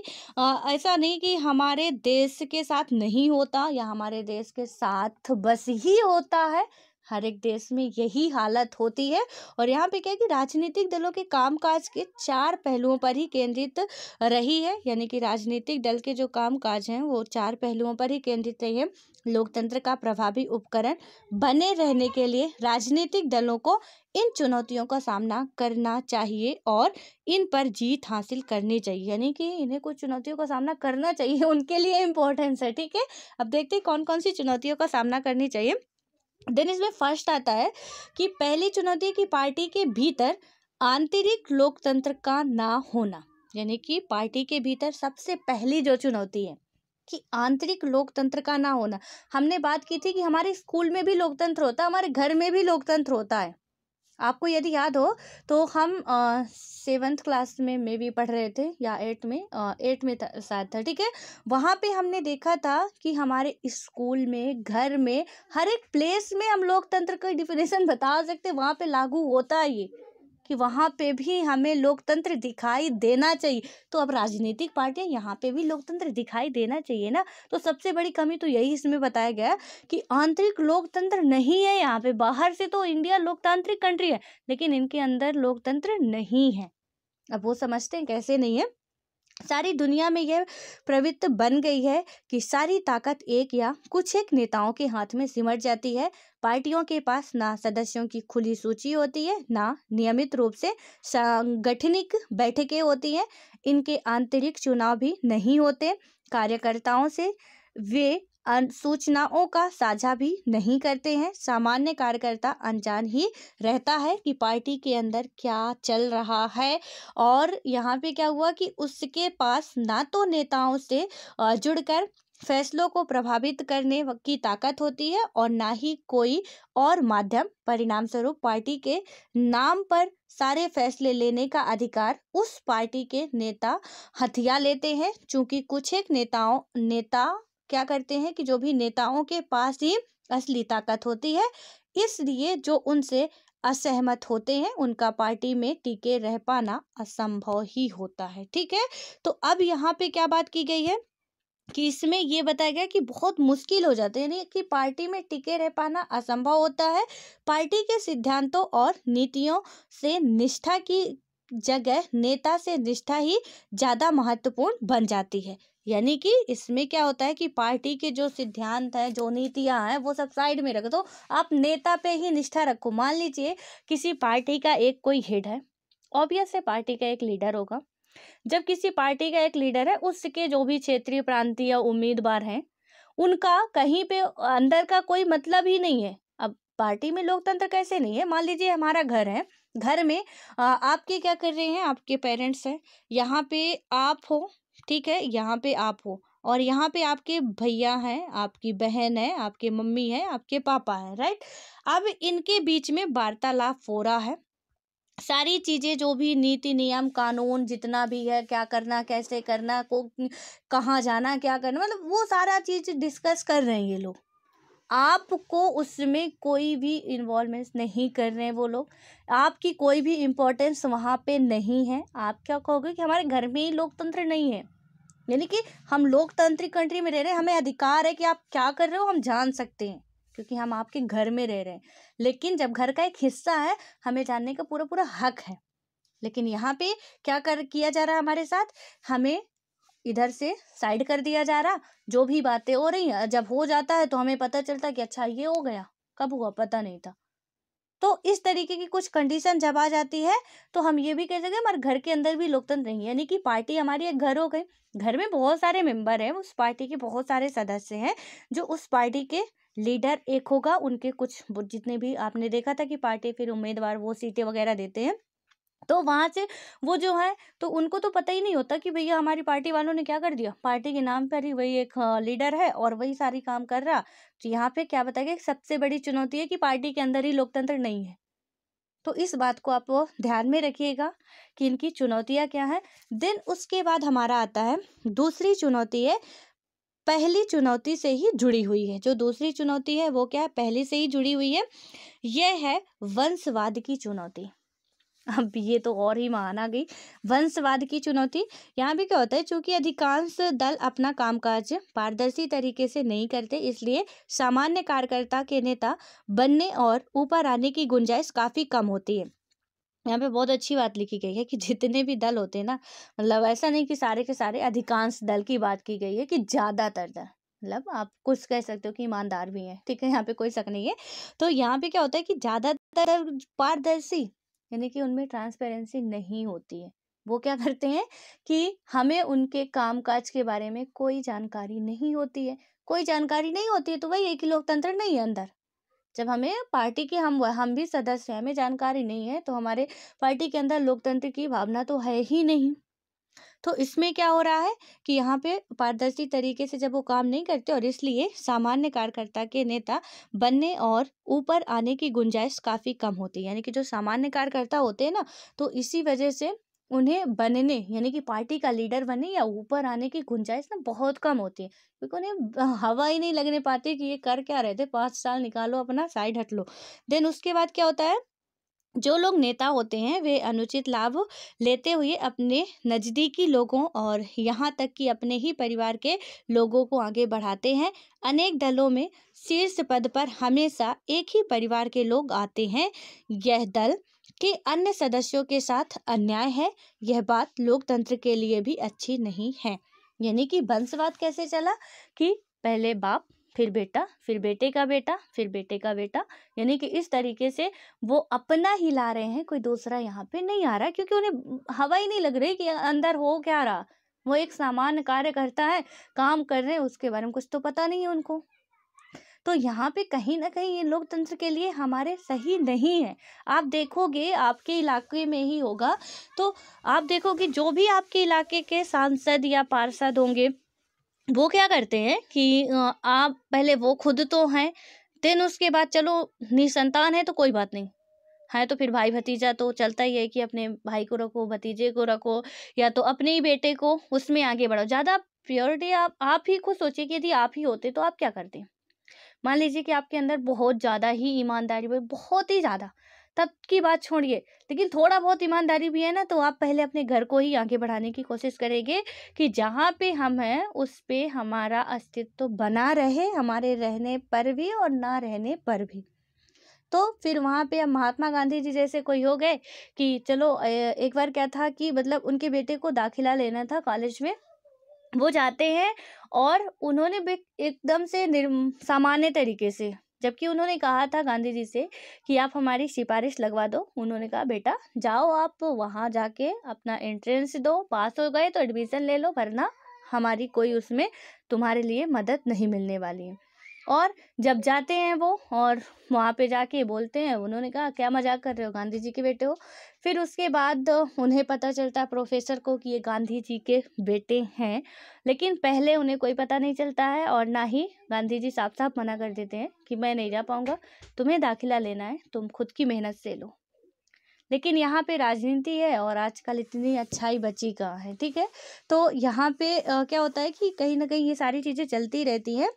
ऐसा नहीं कि हमारे देश के साथ नहीं होता या हमारे देश के साथ बस ही होता है हर एक देश में यही हालत होती है और यहाँ पे क्या है कि राजनीतिक दलों के कामकाज के चार पहलुओं पर ही केंद्रित रही है यानी कि राजनीतिक दल के जो कामकाज हैं वो चार पहलुओं पर ही केंद्रित रही है लोकतंत्र का प्रभावी उपकरण बने रहने के लिए राजनीतिक दलों को इन चुनौतियों का सामना करना चाहिए और इन पर जीत हासिल करनी चाहिए यानी कि इन्हें कुछ चुनौतियों का सामना करना चाहिए उनके लिए इम्पोर्टेंस है ठीक है अब देखते हैं कौन कौन सी चुनौतियों का सामना करनी चाहिए देन इसमें फर्स्ट आता है कि पहली चुनौती की पार्टी के भीतर आंतरिक लोकतंत्र का ना होना यानी कि पार्टी के भीतर सबसे पहली जो चुनौती है कि आंतरिक लोकतंत्र का ना होना हमने बात की थी कि हमारे स्कूल में भी लोकतंत्र होता है हमारे घर में भी लोकतंत्र होता है आपको यदि याद हो तो हम सेवन्थ क्लास में मे भी पढ़ रहे थे या एट में एट में शायद था ठीक है वहाँ पे हमने देखा था कि हमारे स्कूल में घर में हर एक प्लेस में हम लोकतंत्र का डिफिनेशन (laughs) बता सकते वहाँ पे लागू होता है ये कि वहाँ पे भी हमें लोकतंत्र दिखाई देना चाहिए तो अब राजनीतिक पार्टियाँ यहाँ पे भी लोकतंत्र दिखाई देना चाहिए ना तो सबसे बड़ी कमी तो यही इसमें बताया गया कि आंतरिक लोकतंत्र नहीं है यहाँ पे बाहर से तो इंडिया लोकतांत्रिक कंट्री है लेकिन इनके अंदर लोकतंत्र नहीं है अब वो समझते हैं कैसे नहीं है सारी दुनिया में यह प्रवृत्ति बन गई है कि सारी ताकत एक या कुछ एक नेताओं के हाथ में सिमट जाती है पार्टियों के पास ना सदस्यों की खुली सूची होती है ना नियमित रूप से सांगठनिक बैठकें होती हैं इनके आंतरिक चुनाव भी नहीं होते कार्यकर्ताओं से वे सूचनाओं का साझा भी नहीं करते हैं सामान्य कार्यकर्ता अनजान ही रहता है कि पार्टी के अंदर क्या चल रहा है और यहाँ पे क्या हुआ कि उसके पास ना तो नेताओं से जुड़कर फैसलों को प्रभावित करने की ताकत होती है और ना ही कोई और माध्यम परिणाम स्वरूप पार्टी के नाम पर सारे फैसले लेने का अधिकार उस पार्टी के नेता हथिया लेते हैं चूंकि कुछ एक नेताओं नेता क्या करते हैं कि जो भी नेताओं के पास ही असली ताकत होती है इसलिए जो उनसे असहमत होते हैं उनका पार्टी में टीके रह पाना असंभव ही होता है ठीक है तो अब यहाँ पे क्या बात की गई है कि इसमें ये बताया गया कि बहुत मुश्किल हो जाते हैं कि पार्टी में टिके रह पाना असंभव होता है पार्टी के सिद्धांतों और नीतियों से निष्ठा की जगह नेता से निष्ठा ही ज़्यादा महत्वपूर्ण बन जाती है यानी कि इसमें क्या होता है कि पार्टी के जो सिद्धांत हैं जो नीतियाँ हैं वो सब साइड में रख दो तो आप नेता पे ही निष्ठा रखो मान लीजिए किसी पार्टी का एक कोई हेड है ऑब्वियस है पार्टी का एक लीडर होगा जब किसी पार्टी का एक लीडर है उसके जो भी क्षेत्रीय प्रांतीय उम्मीदवार हैं उनका कहीं पे अंदर का कोई मतलब ही नहीं है अब पार्टी में लोकतंत्र कैसे नहीं है मान लीजिए हमारा घर है घर में आपके क्या कर रहे हैं आपके पेरेंट्स हैं यहाँ पे आप हो ठीक है यहाँ पे आप हो और यहाँ पे आपके भैया हैं आपकी बहन है आपके मम्मी है आपके पापा हैं राइट अब इनके बीच में वार्तालाप हो रहा है सारी चीज़ें जो भी नीति नियम कानून जितना भी है क्या करना कैसे करना को कहाँ जाना क्या करना मतलब वो सारा चीज़ डिस्कस कर रहे हैं ये लोग आपको उसमें कोई भी इन्वॉलमेंट नहीं कर रहे हैं वो लोग आपकी कोई भी इम्पोर्टेंस वहाँ पे नहीं है आप क्या कहोगे कि हमारे घर में ही लोकतंत्र नहीं है यानी कि हम लोकतांत्रिक कंट्री में रह रहे हैं हमें अधिकार है कि आप क्या कर रहे हो हम जान सकते हैं क्योंकि हम आपके घर में रह रहे हैं लेकिन जब घर का एक हिस्सा है हमें जानने का पूरा पूरा हक है लेकिन यहाँ पे क्या कर किया जा रहा है हमारे साथ हमें इधर से साइड कर दिया जा रहा जो भी बातें हो रही हैं जब हो जाता है तो हमें पता चलता कि अच्छा ये हो गया कब हुआ पता नहीं था तो इस तरीके की कुछ कंडीशन जब आ जाती है तो हम ये भी कह सकते हैं हमारे घर के अंदर भी लोकतंत्र नहीं है यानी कि पार्टी हमारी एक घर हो गई घर में बहुत सारे मेंबर हैं उस पार्टी के बहुत सारे सदस्य हैं जो उस पार्टी के लीडर एक होगा उनके कुछ जितने भी आपने देखा था कि पार्टी फिर उम्मीदवार वो सीटें वगैरह देते हैं तो वहाँ से वो जो है तो उनको तो पता ही नहीं होता कि भैया हमारी पार्टी वालों ने क्या कर दिया पार्टी के नाम पर ही वही एक हाँ, लीडर है और वही सारी काम कर रहा तो यहाँ पे क्या बताया गया सबसे बड़ी चुनौती है कि पार्टी के अंदर ही लोकतंत्र नहीं है तो इस बात को आप ध्यान में रखिएगा कि इनकी चुनौतियाँ क्या हैं देन उसके बाद हमारा आता है दूसरी चुनौती है पहली चुनौती से ही जुड़ी हुई है जो दूसरी चुनौती है वो क्या है पहली से ही जुड़ी हुई है यह है वंशवाद की चुनौती अब ये तो और ही महाना गई वंशवाद की चुनौती यहाँ भी क्या होता है चूंकि अधिकांश दल अपना कामकाज पारदर्शी तरीके से नहीं करते इसलिए सामान्य कार्यकर्ता के नेता बनने और ऊपर आने की गुंजाइश काफ़ी कम होती है यहाँ पे बहुत अच्छी बात लिखी गई है कि जितने भी दल होते हैं ना मतलब ऐसा नहीं कि सारे के सारे अधिकांश दल की बात की गई है कि ज़्यादातर दल मतलब आप कुछ कह सकते हो कि ईमानदार भी है ठीक है यहाँ पे कोई शक नहीं है तो यहाँ पे क्या होता है कि ज़्यादातर पारदर्शी यानी कि उनमें ट्रांसपेरेंसी नहीं होती है वो क्या करते हैं कि हमें उनके काम काज के बारे में कोई जानकारी नहीं होती है कोई जानकारी नहीं होती है तो वही एक ही लोकतंत्र नहीं है अंदर जब हमें पार्टी के हम हम भी सदस्य हैं हमें जानकारी नहीं है तो हमारे पार्टी के अंदर लोकतंत्र की भावना तो है ही नहीं तो इसमें क्या हो रहा है कि यहाँ पे पारदर्शी तरीके से जब वो काम नहीं करते और इसलिए सामान्य कार्यकर्ता के नेता बनने और ऊपर आने की गुंजाइश काफ़ी कम होती है यानी कि जो सामान्य कार्यकर्ता होते हैं ना तो इसी वजह से उन्हें बनने यानी कि पार्टी का लीडर बने या ऊपर आने की गुंजाइश ना बहुत कम होती है क्योंकि उन्हें हवा ही नहीं लगने पाती कि ये कर क्या रहे थे पाँच साल निकालो अपना साइड हट लो देन उसके बाद क्या होता है जो लोग नेता होते हैं वे अनुचित लाभ लेते हुए अपने नज़दीकी लोगों और यहाँ तक कि अपने ही परिवार के लोगों को आगे बढ़ाते हैं अनेक दलों में शीर्ष पद पर हमेशा एक ही परिवार के लोग आते हैं यह दल के अन्य सदस्यों के साथ अन्याय है यह बात लोकतंत्र के लिए भी अच्छी नहीं है यानी कि वंशवाद कैसे चला कि पहले बाप फिर बेटा फिर बेटे का बेटा फिर बेटे का बेटा यानी कि इस तरीके से वो अपना ही ला रहे हैं कोई दूसरा यहाँ पे नहीं आ रहा क्योंकि उन्हें हवा ही नहीं लग रही कि अंदर हो क्या रहा वो एक सामान्य कार्य करता है काम कर रहे हैं उसके बारे में कुछ तो पता नहीं है उनको तो यहाँ पे कहीं ना कहीं ये लोकतंत्र के लिए हमारे सही नहीं है आप देखोगे आपके इलाके में ही होगा तो आप देखोगे जो भी आपके इलाके के सांसद या पार्षद होंगे वो क्या करते हैं कि आप पहले वो खुद तो हैं देन उसके बाद चलो निसंतान है तो कोई बात नहीं है तो फिर भाई भतीजा तो चलता ही है कि अपने भाई को रखो भतीजे को रखो या तो अपने ही बेटे को उसमें आगे बढ़ाओ ज़्यादा प्योरिटी आप आप ही खुद सोचिए कि यदि आप ही होते तो आप क्या करते मान लीजिए कि आपके अंदर बहुत ज़्यादा ही ईमानदारी बहुत ही ज़्यादा तब की बात छोड़िए लेकिन थोड़ा बहुत ईमानदारी भी है ना तो आप पहले अपने घर को ही आगे बढ़ाने की कोशिश करेंगे कि जहाँ पे हम हैं उस पर हमारा अस्तित्व तो बना रहे हमारे रहने पर भी और ना रहने पर भी तो फिर वहाँ पे महात्मा गांधी जी जैसे कोई हो गए कि चलो एक बार क्या था कि मतलब उनके बेटे को दाखिला लेना था कॉलेज में वो जाते हैं और उन्होंने भी एकदम से सामान्य तरीके से जबकि उन्होंने कहा था गांधी जी से कि आप हमारी सिफारिश लगवा दो उन्होंने कहा बेटा जाओ आप वहाँ जाके अपना एंट्रेंस दो पास हो गए तो एडमिशन ले लो वरना हमारी कोई उसमें तुम्हारे लिए मदद नहीं मिलने वाली है और जब जाते हैं वो और वहाँ पे जाके बोलते हैं उन्होंने कहा क्या मजाक कर रहे हो गांधी जी के बेटे हो फिर उसके बाद उन्हें पता चलता है प्रोफेसर को कि ये गांधी जी के बेटे हैं लेकिन पहले उन्हें कोई पता नहीं चलता है और ना ही गांधी जी साफ साफ मना कर देते हैं कि मैं नहीं जा पाऊँगा तुम्हें दाखिला लेना है तुम खुद की मेहनत से लो लेकिन यहाँ पे राजनीति है और आजकल इतनी अच्छाई बची का है ठीक है तो यहाँ पे आ, क्या होता है कि कहीं ना कहीं ये सारी चीज़ें चलती रहती हैं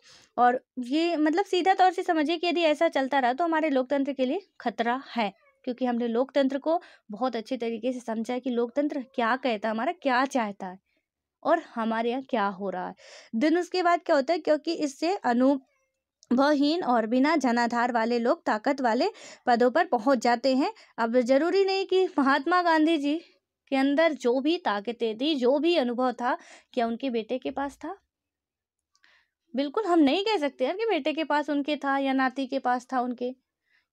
और ये मतलब सीधा तौर से समझिए कि यदि ऐसा चलता रहा तो हमारे लोकतंत्र के लिए खतरा है क्योंकि हमने लोकतंत्र को बहुत अच्छे तरीके से समझा है कि लोकतंत्र क्या कहता है हमारा क्या चाहता है और हमारे यहाँ क्या हो रहा है दिन उसके बाद क्या होता है क्योंकि इससे अनु वहीन और बिना जनाधार वाले लोग ताकत वाले पदों पर पहुंच जाते हैं अब जरूरी नहीं कि महात्मा गांधी जी के अंदर जो भी ताकतें थी जो भी अनुभव था क्या उनके बेटे के पास था बिल्कुल हम नहीं कह सकते यार कि बेटे के पास उनके था या नाती के पास था उनके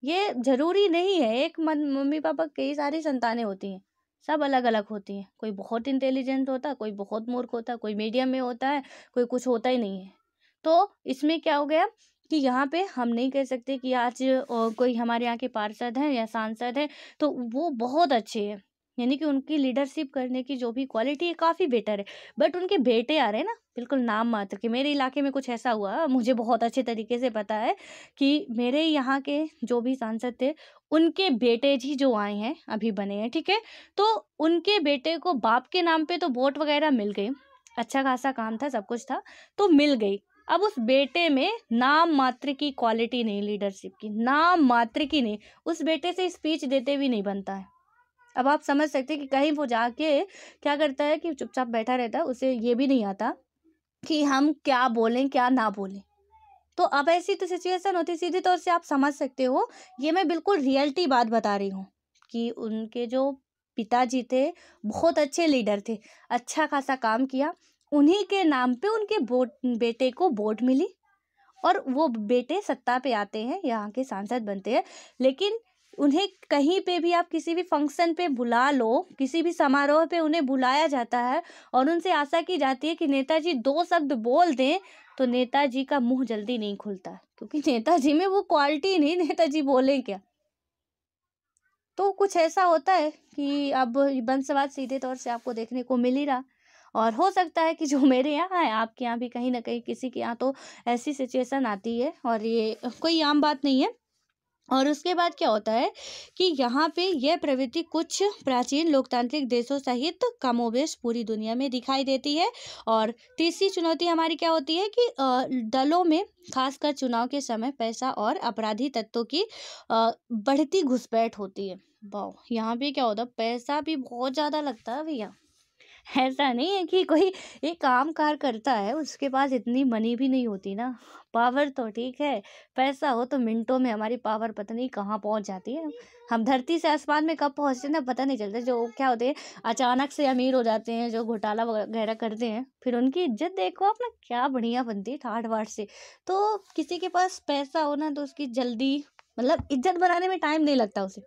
ये जरूरी नहीं है एक मम्मी पापा कई सारी संतानें होती हैं सब अलग अलग होती हैं कोई बहुत इंटेलिजेंट होता है कोई बहुत मूर्ख होता है कोई मीडियम में होता है कोई कुछ होता ही नहीं है तो इसमें क्या हो गया कि यहाँ पे हम नहीं कह सकते कि आज कोई हमारे यहाँ के पार्षद हैं या सांसद हैं तो वो बहुत अच्छे हैं यानी कि उनकी लीडरशिप करने की जो भी क्वालिटी है काफ़ी बेटर है बट उनके बेटे आ रहे हैं ना बिल्कुल नाम मात्र के मेरे इलाके में कुछ ऐसा हुआ मुझे बहुत अच्छे तरीके से पता है कि मेरे यहाँ के जो भी सांसद थे उनके बेटे जी जो आए हैं अभी बने हैं ठीक है तो उनके बेटे को बाप के नाम पे तो वोट वगैरह मिल गई अच्छा खासा काम था सब कुछ था तो मिल गई अब उस बेटे में नाम मात्र की क्वालिटी नहीं लीडरशिप की नाम मात्र की नहीं उस बेटे से स्पीच देते भी नहीं बनता है अब आप समझ सकते हैं कि कहीं वो जाके क्या करता है कि चुपचाप बैठा रहता है उसे ये भी नहीं आता कि हम क्या बोलें क्या ना बोलें तो अब ऐसी तो सिचुएशन होती सीधे तौर से आप समझ सकते हो ये मैं बिल्कुल रियलिटी बात बता रही हूँ कि उनके जो पिताजी थे बहुत अच्छे लीडर थे अच्छा खासा काम किया उन्हीं के नाम पे उनके वोट बेटे को वोट मिली और वो बेटे सत्ता पे आते हैं यहाँ के सांसद बनते हैं लेकिन उन्हें कहीं पे भी आप किसी भी फंक्शन पे बुला लो किसी भी समारोह पे उन्हें बुलाया जाता है और उनसे आशा की जाती है कि नेताजी दो शब्द बोल दें तो नेताजी का मुंह जल्दी नहीं खुलता क्योंकि नेताजी में वो क्वालिटी नहीं नेताजी बोलें क्या तो कुछ ऐसा होता है कि अब बंसवाद सीधे तौर से आपको देखने को मिल ही रहा और हो सकता है कि जो मेरे यहाँ है आपके यहाँ भी कहीं ना कहीं किसी के यहाँ तो ऐसी सिचुएसन आती है और ये कोई आम बात नहीं है और उसके बाद क्या होता है कि यहाँ पे यह प्रवृत्ति कुछ प्राचीन लोकतांत्रिक देशों सहित कमोवेश पूरी दुनिया में दिखाई देती है और तीसरी चुनौती हमारी क्या होती है कि दलों में खासकर चुनाव के समय पैसा और अपराधी तत्वों की बढ़ती घुसपैठ होती है वाह यहाँ पे क्या होता है पैसा भी बहुत ज़्यादा लगता है भैया ऐसा नहीं है कि कोई एक काम कार करता है उसके पास इतनी मनी भी नहीं होती ना पावर तो ठीक है पैसा हो तो मिनटों में हमारी पावर पता नहीं कहाँ पहुँच जाती है हम धरती से आसमान में कब पहुँचते हैं ना पता नहीं चलता जो क्या होते हैं अचानक से अमीर हो जाते हैं जो घोटाला वगैरह करते हैं फिर उनकी इज्जत देखो आप ना क्या बढ़िया बनती है ठाठ वाठ से तो किसी के पास पैसा हो ना तो उसकी जल्दी मतलब इज्जत बनाने में टाइम नहीं लगता उसे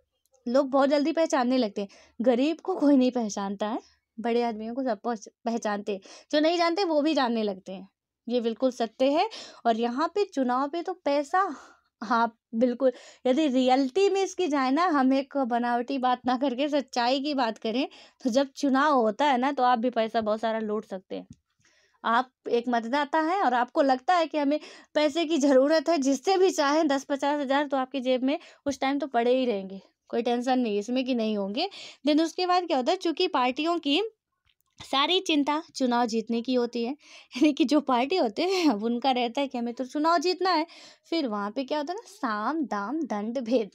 लोग बहुत जल्दी पहचानने लगते हैं गरीब को कोई नहीं पहचानता है बड़े आदमियों को सब पहचानते जो नहीं जानते वो भी जानने लगते हैं ये बिल्कुल सत्य है और यहाँ पे चुनाव पे तो पैसा हाँ बिल्कुल यदि रियलिटी में इसकी जाए ना हम एक बनावटी बात ना करके सच्चाई की बात करें तो जब चुनाव होता है ना तो आप भी पैसा बहुत सारा लूट सकते हैं आप एक मतदाता हैं और आपको लगता है कि हमें पैसे की ज़रूरत है जिससे भी चाहें दस पचास हज़ार तो आपकी जेब में उस टाइम तो पड़े ही रहेंगे कोई टेंशन नहीं इसमें कि नहीं होंगे देन उसके बाद क्या होता है चूंकि पार्टियों की सारी चिंता चुनाव जीतने की होती है यानी कि जो पार्टी होते हैं अब उनका रहता है कि हमें तो चुनाव जीतना है फिर वहाँ पे क्या होता है ना साम दाम दंड भेद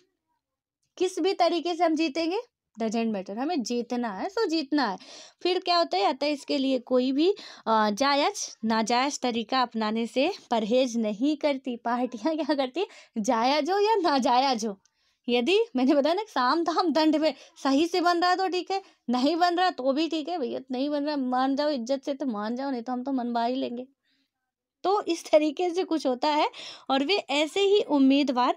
किस भी तरीके से हम जीतेंगे डजेंट मैटर हमें जीतना है सो जीतना है फिर क्या होता है आता है तो इसके लिए कोई भी जायज नाजायज तरीका अपनाने से परहेज नहीं करती पार्टियाँ क्या करती जायज हो या नाजायज हो यदि मैंने बताया ना साम धाम दंड में सही से बन रहा है तो ठीक है नहीं बन रहा तो भी ठीक है भैया नहीं बन रहा मान जाओ इज्जत से तो मान जाओ नहीं तो हम तो मनवा ही लेंगे तो इस तरीके से कुछ होता है और वे ऐसे ही उम्मीदवार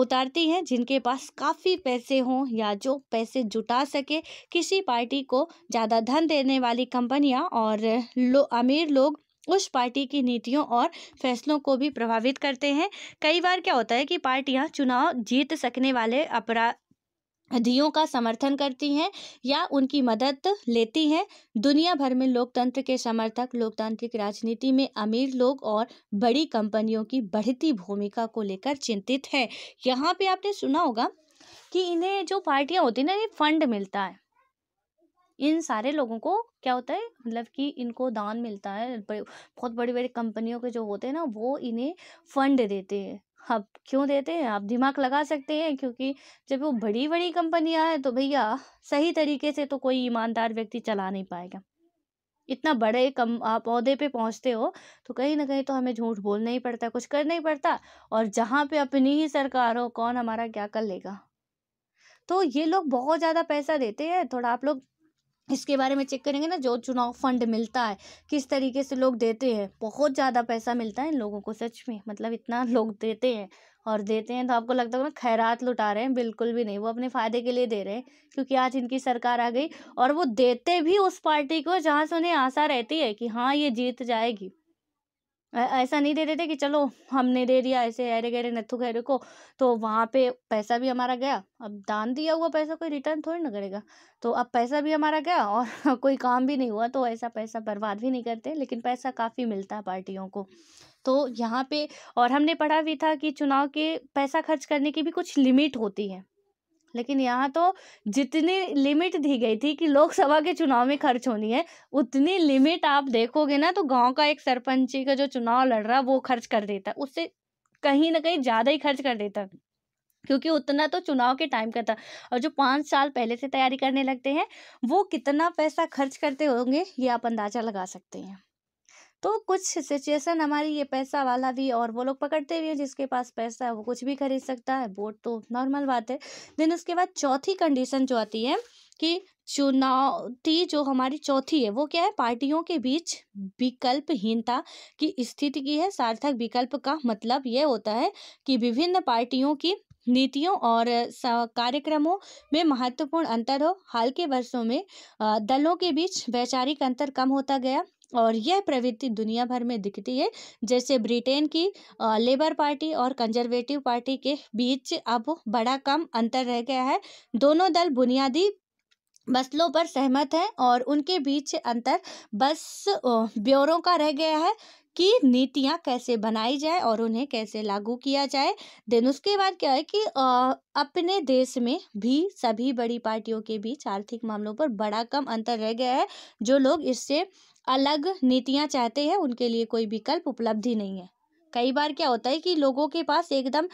उतारती हैं जिनके पास काफ़ी पैसे हों या जो पैसे जुटा सके किसी पार्टी को ज़्यादा धन देने वाली कंपनियां और लो अमीर लोग उस पार्टी की नीतियों और फैसलों को भी प्रभावित करते हैं कई बार क्या होता है कि पार्टियां चुनाव जीत सकने वाले अपराध दियों का समर्थन करती हैं या उनकी मदद लेती हैं दुनिया भर में लोकतंत्र के समर्थक लोकतांत्रिक राजनीति में अमीर लोग और बड़ी कंपनियों की बढ़ती भूमिका को लेकर चिंतित है यहाँ पे आपने सुना होगा कि इन्हें जो पार्टियाँ होती हैं ना ये फंड मिलता है इन सारे लोगों को क्या होता है मतलब कि इनको दान मिलता है बहुत बड़ी बड़ी कंपनियों के जो होते हैं ना वो इन्हें फंड देते हैं अब क्यों देते हैं आप दिमाग लगा सकते हैं क्योंकि जब वो बड़ी बड़ी कंपनियां हैं तो भैया सही तरीके से तो कोई ईमानदार व्यक्ति चला नहीं पाएगा इतना बड़े कम आप औहदे पे पहुंचते हो तो कहीं ना कहीं तो हमें झूठ बोलना ही पड़ता है कुछ करना ही पड़ता और जहाँ पे अपनी ही सरकार हो कौन हमारा क्या कर लेगा तो ये लोग बहुत ज़्यादा पैसा देते हैं थोड़ा आप लोग इसके बारे में चेक करेंगे ना जो चुनाव फंड मिलता है किस तरीके से लोग देते हैं बहुत ज़्यादा पैसा मिलता है इन लोगों को सच में मतलब इतना (laughs) लोग देते हैं और देते हैं तो आपको लगता है ना खैरात लुटा रहे हैं बिल्कुल भी नहीं वो अपने फ़ायदे के लिए दे रहे हैं क्योंकि आज इनकी सरकार आ गई और वो देते भी उस पार्टी को जहाँ से उन्हें आशा रहती है कि हाँ ये जीत जाएगी ऐसा नहीं दे देते कि चलो हमने दे दिया ऐसे अरे गहरे नथु गहरे को तो वहाँ पे पैसा भी हमारा गया अब दान दिया हुआ पैसा कोई रिटर्न थोड़ी ना करेगा तो अब पैसा भी हमारा गया और (laughs) कोई काम भी नहीं हुआ तो ऐसा पैसा बर्बाद भी नहीं करते लेकिन पैसा काफ़ी मिलता है पार्टियों को तो यहाँ पे और हमने पढ़ा भी था कि चुनाव के पैसा खर्च करने की भी कुछ लिमिट होती है लेकिन यहाँ तो जितनी लिमिट दी गई थी कि लोकसभा के चुनाव में खर्च होनी है उतनी लिमिट आप देखोगे ना तो गांव का एक सरपंची का जो चुनाव लड़ रहा है वो खर्च कर देता है उससे कहीं ना कहीं ज़्यादा ही खर्च कर देता है क्योंकि उतना तो चुनाव के टाइम का था और जो पाँच साल पहले से तैयारी करने लगते हैं वो कितना पैसा खर्च करते होंगे ये आप अंदाज़ा लगा सकते हैं तो कुछ सिचुएशन हमारी ये पैसा वाला भी और वो लोग पकड़ते भी जिसके पास पैसा है वो कुछ भी खरीद सकता है वोट तो नॉर्मल बात है देन उसके बाद चौथी कंडीशन जो आती है कि चुनौती जो हमारी चौथी है वो क्या है पार्टियों के बीच विकल्पहीनता की स्थिति की है सार्थक विकल्प का मतलब ये होता है कि विभिन्न पार्टियों की नीतियों और कार्यक्रमों में महत्वपूर्ण अंतर हो हाल के वर्षों में दलों के बीच वैचारिक अंतर कम होता गया और यह प्रवृत्ति दुनिया भर में दिखती है जैसे ब्रिटेन की लेबर पार्टी और कंजर्वेटिव पार्टी के बीच अब बड़ा कम अंतर रह गया है दोनों दल बुनियादी मसलों पर सहमत हैं और उनके बीच अंतर बस ब्योरों का रह गया है कि नीतियां कैसे बनाई जाए और उन्हें कैसे लागू किया जाए देन उसके बाद क्या है कि आ, अपने देश में भी सभी बड़ी पार्टियों के बीच आर्थिक मामलों पर बड़ा कम अंतर रह गया है जो लोग इससे अलग नीतियाँ चाहते हैं उनके लिए कोई विकल्प उपलब्ध ही नहीं है कई बार क्या होता है कि लोगों के पास एकदम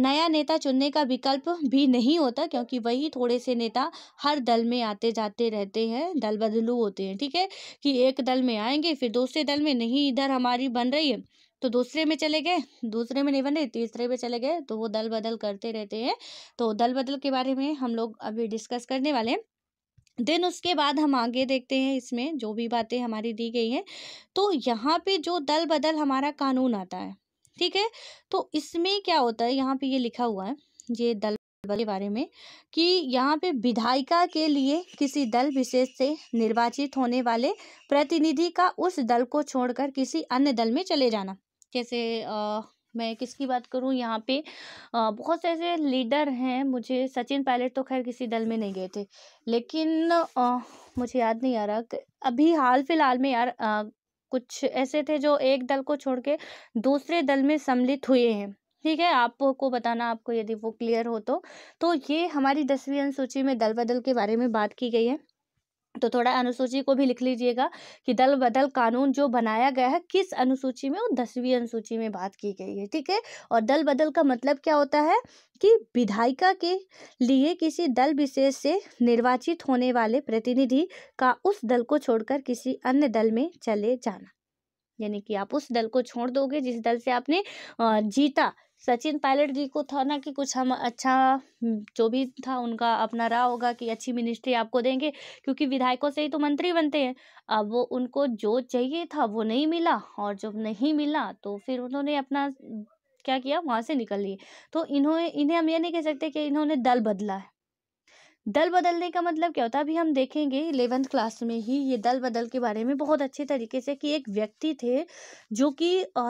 नया नेता चुनने का विकल्प भी नहीं होता क्योंकि वही थोड़े से नेता हर दल में आते जाते रहते हैं दल बदलू होते हैं ठीक है कि एक दल में आएंगे फिर दूसरे दल में नहीं इधर हमारी बन रही है तो दूसरे में चले गए दूसरे में नहीं बने तीसरे में चले गए तो वो दल बदल करते रहते हैं तो दल बदल के बारे में हम लोग अभी डिस्कस करने वाले हैं देन उसके बाद हम आगे देखते हैं इसमें जो भी बातें हमारी दी गई हैं तो यहाँ पे जो दल बदल हमारा कानून आता है ठीक है तो इसमें क्या होता है यहाँ पे ये लिखा हुआ है ये दल बदल के बारे में कि यहाँ पे विधायिका के लिए किसी दल विशेष से निर्वाचित होने वाले प्रतिनिधि का उस दल को छोड़कर किसी अन्य दल में चले जाना जैसे आ, मैं किसकी बात करूँ यहाँ पे बहुत से ऐसे लीडर हैं मुझे सचिन पायलट तो खैर किसी दल में नहीं गए थे लेकिन मुझे याद नहीं आ रहा अभी हाल फिलहाल में यार कुछ ऐसे थे जो एक दल को छोड़ के दूसरे दल में सम्मिलित हुए हैं ठीक है आपको बताना आपको यदि वो क्लियर हो तो तो ये हमारी दसवीं अनुसूची में दल बदल के बारे में बात की गई है तो थोड़ा अनुसूची को भी लिख लीजिएगा कि दल बदल कानून जो बनाया गया है किस अनुसूची में और दसवीं अनुसूची में बात की गई है ठीक है और दल बदल का मतलब क्या होता है कि विधायिका के लिए किसी दल विशेष से निर्वाचित होने वाले प्रतिनिधि का उस दल को छोड़कर किसी अन्य दल में चले जाना यानी कि आप उस दल को छोड़ दोगे जिस दल से आपने जीता सचिन पायलट जी को था ना कि कुछ हम अच्छा हम्म, जो भी था उनका अपना राह होगा कि अच्छी मिनिस्ट्री आपको देंगे क्योंकि विधायकों से ही तो मंत्री बनते हैं अब वो उनको जो चाहिए था वो नहीं मिला और जब नहीं मिला तो फिर उन्होंने अपना क्या किया वहाँ से निकल लिए तो इन्होंने इन्हें हम ये नहीं कह सकते कि इन्होंने दल बदला है दल बदलने का मतलब क्या होता है अभी हम देखेंगे इलेवेंथ क्लास में ही ये दल बदल के बारे में बहुत अच्छे तरीके से कि एक व्यक्ति थे जो कि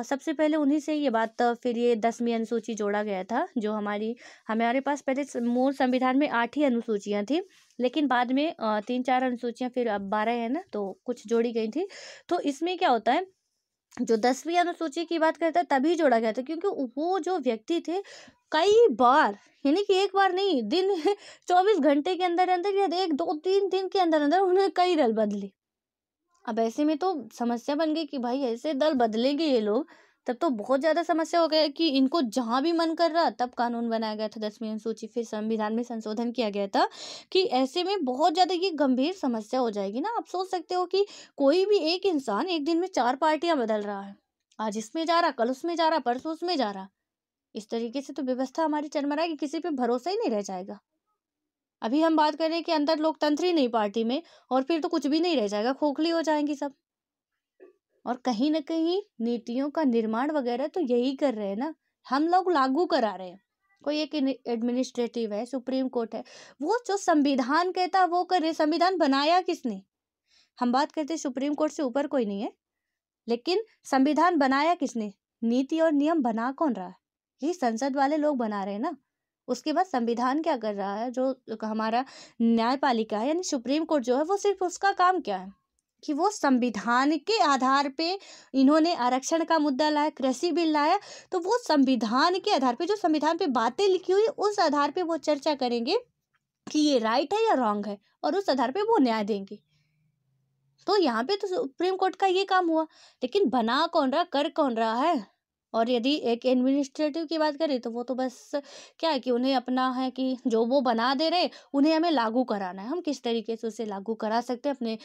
सबसे पहले उन्हीं से ये बात फिर ये दसवीं अनुसूची जोड़ा गया था जो हमारी हमारे पास पहले मूल संविधान में आठ ही अनुसूचियाँ थी लेकिन बाद में तीन चार अनुसूचियाँ फिर अब बारह है ना तो कुछ जोड़ी गई थी तो इसमें क्या होता है जो दसवीं अनुसूची की बात करता है तभी जोड़ा गया था क्योंकि वो जो व्यक्ति थे कई बार यानी कि एक बार नहीं दिन (laughs) चौबीस घंटे के अंदर अंदर या एक दो तीन दिन के अंदर अंदर उन्होंने कई दल बदले अब ऐसे में तो समस्या बन गई कि भाई ऐसे दल बदलेंगे ये लोग तब तो बहुत ज़्यादा समस्या हो गया कि इनको जहाँ भी मन कर रहा तब कानून बनाया गया था दसवीं अनुसूची फिर संविधान में संशोधन किया गया था कि ऐसे में बहुत ज़्यादा ये गंभीर समस्या हो जाएगी ना आप सोच सकते हो कि कोई भी एक इंसान एक दिन में चार पार्टियाँ बदल रहा है आज इसमें जा रहा कल उसमें जा रहा परसों उसमें जा रहा इस तरीके से तो व्यवस्था हमारी चरमराएगी किसी पे भरोसा ही नहीं रह जाएगा अभी हम बात कर रहे हैं कि अंदर लोकतंत्र ही नहीं पार्टी में और फिर तो कुछ भी नहीं रह जाएगा खोखली हो जाएंगी सब और कहीं ना कहीं नीतियों का निर्माण वगैरह तो यही कर रहे हैं ना हम लोग लागू करा रहे हैं कोई एक एडमिनिस्ट्रेटिव है सुप्रीम कोर्ट है वो जो संविधान कहता वो कर रहे संविधान बनाया किसने हम बात करते सुप्रीम कोर्ट से ऊपर कोई नहीं है लेकिन संविधान बनाया किसने नीति और नियम बना कौन रहा है ये संसद वाले लोग बना रहे हैं ना उसके बाद संविधान क्या कर रहा है जो हमारा न्यायपालिका है यानी सुप्रीम कोर्ट जो है वो सिर्फ उसका काम क्या है कि वो संविधान के आधार पे इन्होंने आरक्षण का मुद्दा लाया कृषि बिल लाया तो वो संविधान के आधार पे जो संविधान पे बातें लिखी हुई उस आधार पे वो चर्चा करेंगे कि ये राइट है या रॉन्ग है और उस आधार पे वो न्याय देंगे तो यहाँ पे तो सुप्रीम कोर्ट का ये काम हुआ लेकिन बना कौन रहा कर कौन रहा है और यदि एक एडमिनिस्ट्रेटिव की बात करें तो वो तो बस क्या है कि उन्हें अपना है कि जो वो बना दे रहे उन्हें हमें लागू कराना है हम किस तरीके से उसे लागू करा सकते हैं अपने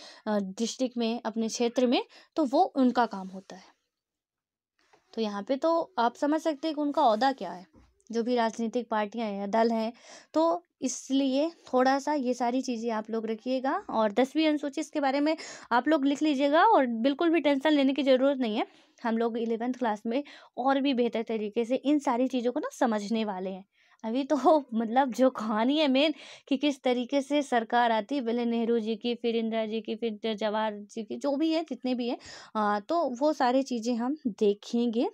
डिस्ट्रिक्ट में अपने क्षेत्र में तो वो उनका काम होता है तो यहाँ पे तो आप समझ सकते हैं कि उनका अहदा क्या है जो भी राजनीतिक पार्टियां हैं दल हैं तो इसलिए थोड़ा सा ये सारी चीज़ें आप लोग रखिएगा और दसवीं अनुसूची इसके बारे में आप लोग लिख लीजिएगा और बिल्कुल भी टेंशन लेने की ज़रूरत नहीं है हम लोग इलेवेंथ क्लास में और भी बेहतर तरीके से इन सारी चीज़ों को ना समझने वाले हैं अभी तो (laughs) मतलब जो कहानी है मेन कि किस तरीके से सरकार आती है पहले नेहरू जी की फिर इंदिरा जी की फिर जवाहर जी की जो भी है जितने भी हैं तो वो सारी चीज़ें हम देखेंगे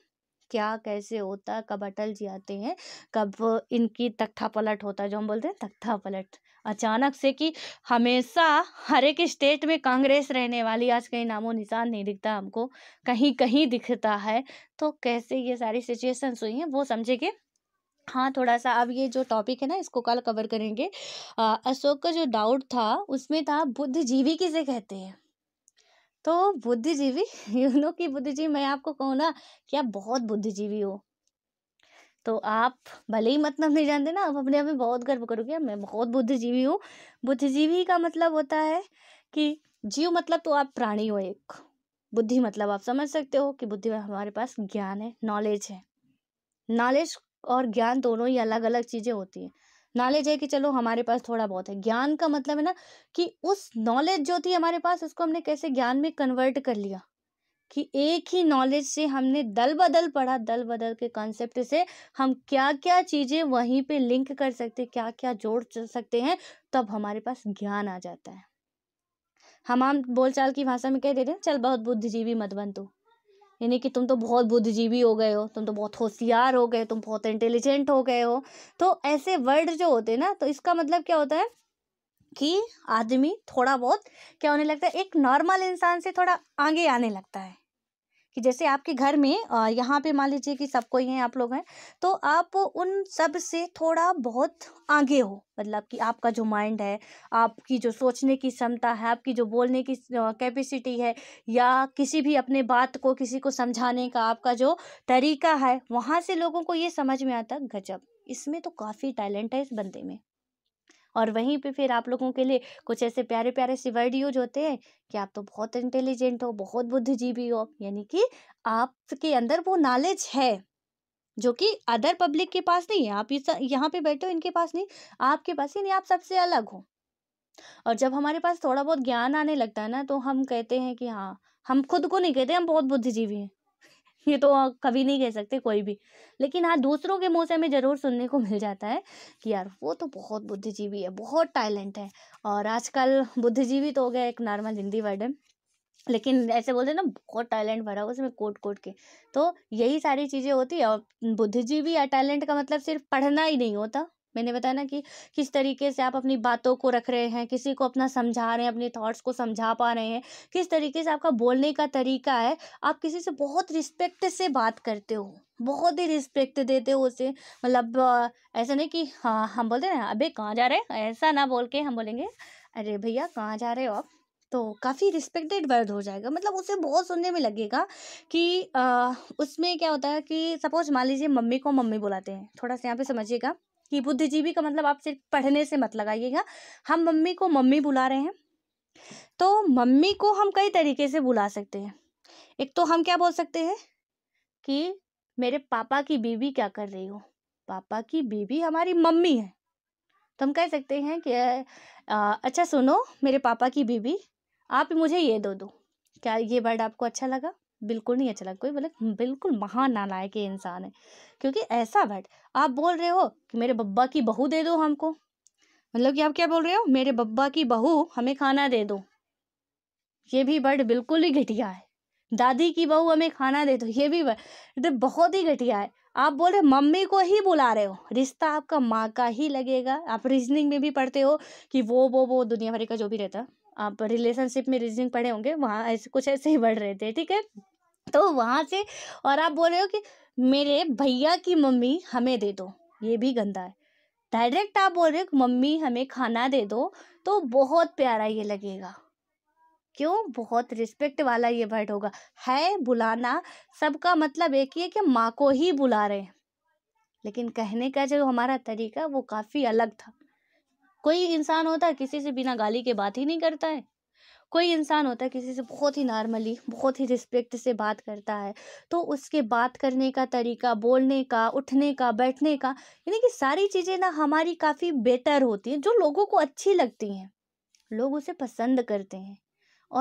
क्या कैसे होता कब अटल जी आते हैं कब इनकी तख्ता पलट होता है जो हम बोलते हैं तख्ता पलट अचानक से कि हमेशा हर एक स्टेट में कांग्रेस रहने वाली आज कहीं नामो निशान नहीं दिखता हमको कहीं कहीं दिखता है तो कैसे ये सारी सिचुएशंस हुई हैं वो समझेंगे हाँ थोड़ा सा अब ये जो टॉपिक है ना इसको कल कवर करेंगे अशोक का जो डाउट था उसमें था बुद्धिजीवी किसे कहते हैं तो बुद्धिजीवी यू (laughs) नो कि बुद्धिजीवी मैं आपको कहूँ ना कि आप बहुत बुद्धिजीवी हो तो आप भले ही मतलब नहीं जानते ना आप अपने आप में बहुत गर्व करोगे मैं बहुत बुद्धिजीवी हूँ बुद्धिजीवी का मतलब होता है कि जीव मतलब तो आप प्राणी हो एक बुद्धि मतलब आप समझ सकते हो कि बुद्धि में हमारे पास ज्ञान है नॉलेज है नॉलेज और ज्ञान दोनों ही अलग अलग चीज़ें होती हैं नॉलेज है कि चलो हमारे पास थोड़ा बहुत है ज्ञान का मतलब है ना कि उस नॉलेज जो थी हमारे पास उसको हमने कैसे ज्ञान में कन्वर्ट कर लिया कि एक ही नॉलेज से हमने दल बदल पढ़ा दल बदल के कॉन्सेप्ट से हम क्या क्या चीज़ें वहीं पे लिंक कर सकते क्या क्या जोड़ सकते हैं तब हमारे पास ज्ञान आ जाता है हम आम बोलचाल की भाषा में कह देते हैं चल बहुत बुद्धिजीवी मत बन तू यानी कि तुम तो बहुत बुद्धिजीवी हो गए हो तुम तो बहुत होशियार हो गए तुम बहुत इंटेलिजेंट हो गए हो तो ऐसे वर्ड जो होते हैं ना तो इसका मतलब क्या होता है कि आदमी थोड़ा बहुत क्या होने लगता है एक नॉर्मल इंसान से थोड़ा आगे आने लगता है कि जैसे आपके घर में यहाँ पे मान लीजिए कि सबको ही हैं आप लोग हैं तो आप उन सब से थोड़ा बहुत आगे हो मतलब कि आपका जो माइंड है आपकी जो सोचने की क्षमता है आपकी जो बोलने की कैपेसिटी है या किसी भी अपने बात को किसी को समझाने का आपका जो तरीका है वहाँ से लोगों को ये समझ में आता गजब इसमें तो काफ़ी टैलेंट है इस बंदे में और वहीं पे फिर आप लोगों के लिए कुछ ऐसे प्यारे प्यारे से वर्ड यूज होते हैं कि आप तो बहुत इंटेलिजेंट हो बहुत बुद्धिजीवी हो यानी कि आपके अंदर वो नॉलेज है जो कि अदर पब्लिक के पास नहीं है आप यहाँ पे बैठे हो इनके पास नहीं आपके पास ही नहीं आप सबसे अलग हो और जब हमारे पास थोड़ा बहुत ज्ञान आने लगता है ना तो हम कहते हैं कि हाँ हम खुद को नहीं कहते हम बहुत बुद्धिजीवी हैं ये तो कभी नहीं कह सकते कोई भी लेकिन हाँ दूसरों के मुँह से हमें ज़रूर सुनने को मिल जाता है कि यार वो तो बहुत बुद्धिजीवी है बहुत टैलेंट है और आजकल बुद्धिजीवी तो हो गया एक नॉर्मल हिंदी वर्ड है लेकिन ऐसे बोलते हैं ना बहुत टैलेंट भरा हुआ उसमें कोट कोट के तो यही सारी चीज़ें होती है और बुद्धिजीवी या टैलेंट का मतलब सिर्फ पढ़ना ही नहीं होता मैंने बताया ना कि किस तरीके से आप अपनी बातों को रख रहे हैं किसी को अपना समझा रहे हैं अपने थॉट्स को समझा पा रहे हैं किस तरीके से आपका बोलने का तरीका है आप किसी से बहुत रिस्पेक्ट से बात करते हो बहुत ही रिस्पेक्ट देते हो उसे मतलब ऐसा नहीं कि हाँ हम बोलते ना अबे कहाँ जा रहे हैं ऐसा ना बोल के हम बोलेंगे अरे भैया कहाँ जा रहे हो आप तो काफ़ी रिस्पेक्टेड वर्ड हो जाएगा मतलब उसे बहुत सुनने में लगेगा कि आ, उसमें क्या होता है कि सपोज मान लीजिए मम्मी को मम्मी बुलाते हैं थोड़ा सा यहाँ पे समझिएगा कि बुद्धिजीवी का मतलब आप सिर्फ पढ़ने से मत लगाइएगा हम मम्मी को मम्मी बुला रहे हैं तो मम्मी को हम कई तरीके से बुला सकते हैं एक तो हम क्या बोल सकते हैं कि मेरे पापा की बीवी क्या कर रही हो पापा की बीवी हमारी मम्मी है तो हम कह सकते हैं कि आ, अच्छा सुनो मेरे पापा की बीवी आप मुझे ये दो दो क्या ये वर्ड आपको अच्छा लगा बिल्कुल नहीं अच्छा लगा कोई बोले मतलब बिल्कुल महान नालायक इंसान है क्योंकि ऐसा बैठ आप बोल रहे हो कि मेरे बब्बा की बहू दे दो हमको मतलब कि आप क्या बोल रहे हो मेरे बब्बा की बहू हमें खाना दे दो ये भी बर्ड बिल्कुल ही घटिया है दादी की बहू हमें खाना दे दो ये भी वर्ड मतलब बहुत ही घटिया है आप बोल रहे मम्मी को ही बुला रहे हो रिश्ता आपका माँ का ही लगेगा आप रीजनिंग में भी पढ़ते हो कि वो वो वो दुनिया भर का जो भी रहता आप रिलेशनशिप में रीजनिंग पढ़े होंगे वहाँ ऐसे कुछ ऐसे ही बढ़ रहे थे ठीक है तो वहाँ से और आप बोल रहे हो कि मेरे भैया की मम्मी हमें दे दो ये भी गंदा है डायरेक्ट आप बोल रहे हो मम्मी हमें खाना दे दो तो बहुत प्यारा ये लगेगा क्यों बहुत रिस्पेक्ट वाला ये वर्ड होगा है बुलाना सबका मतलब एक ही है कि माँ को ही बुला रहे हैं लेकिन कहने का जो हमारा तरीका वो काफ़ी अलग था कोई इंसान होता है किसी से बिना गाली के बात ही नहीं करता है कोई इंसान होता है किसी से बहुत ही नॉर्मली बहुत ही रिस्पेक्ट से बात करता है तो उसके बात करने का तरीका बोलने का उठने का बैठने का यानी कि सारी चीज़ें ना हमारी काफ़ी बेटर होती हैं जो लोगों को अच्छी लगती हैं लोग उसे पसंद करते हैं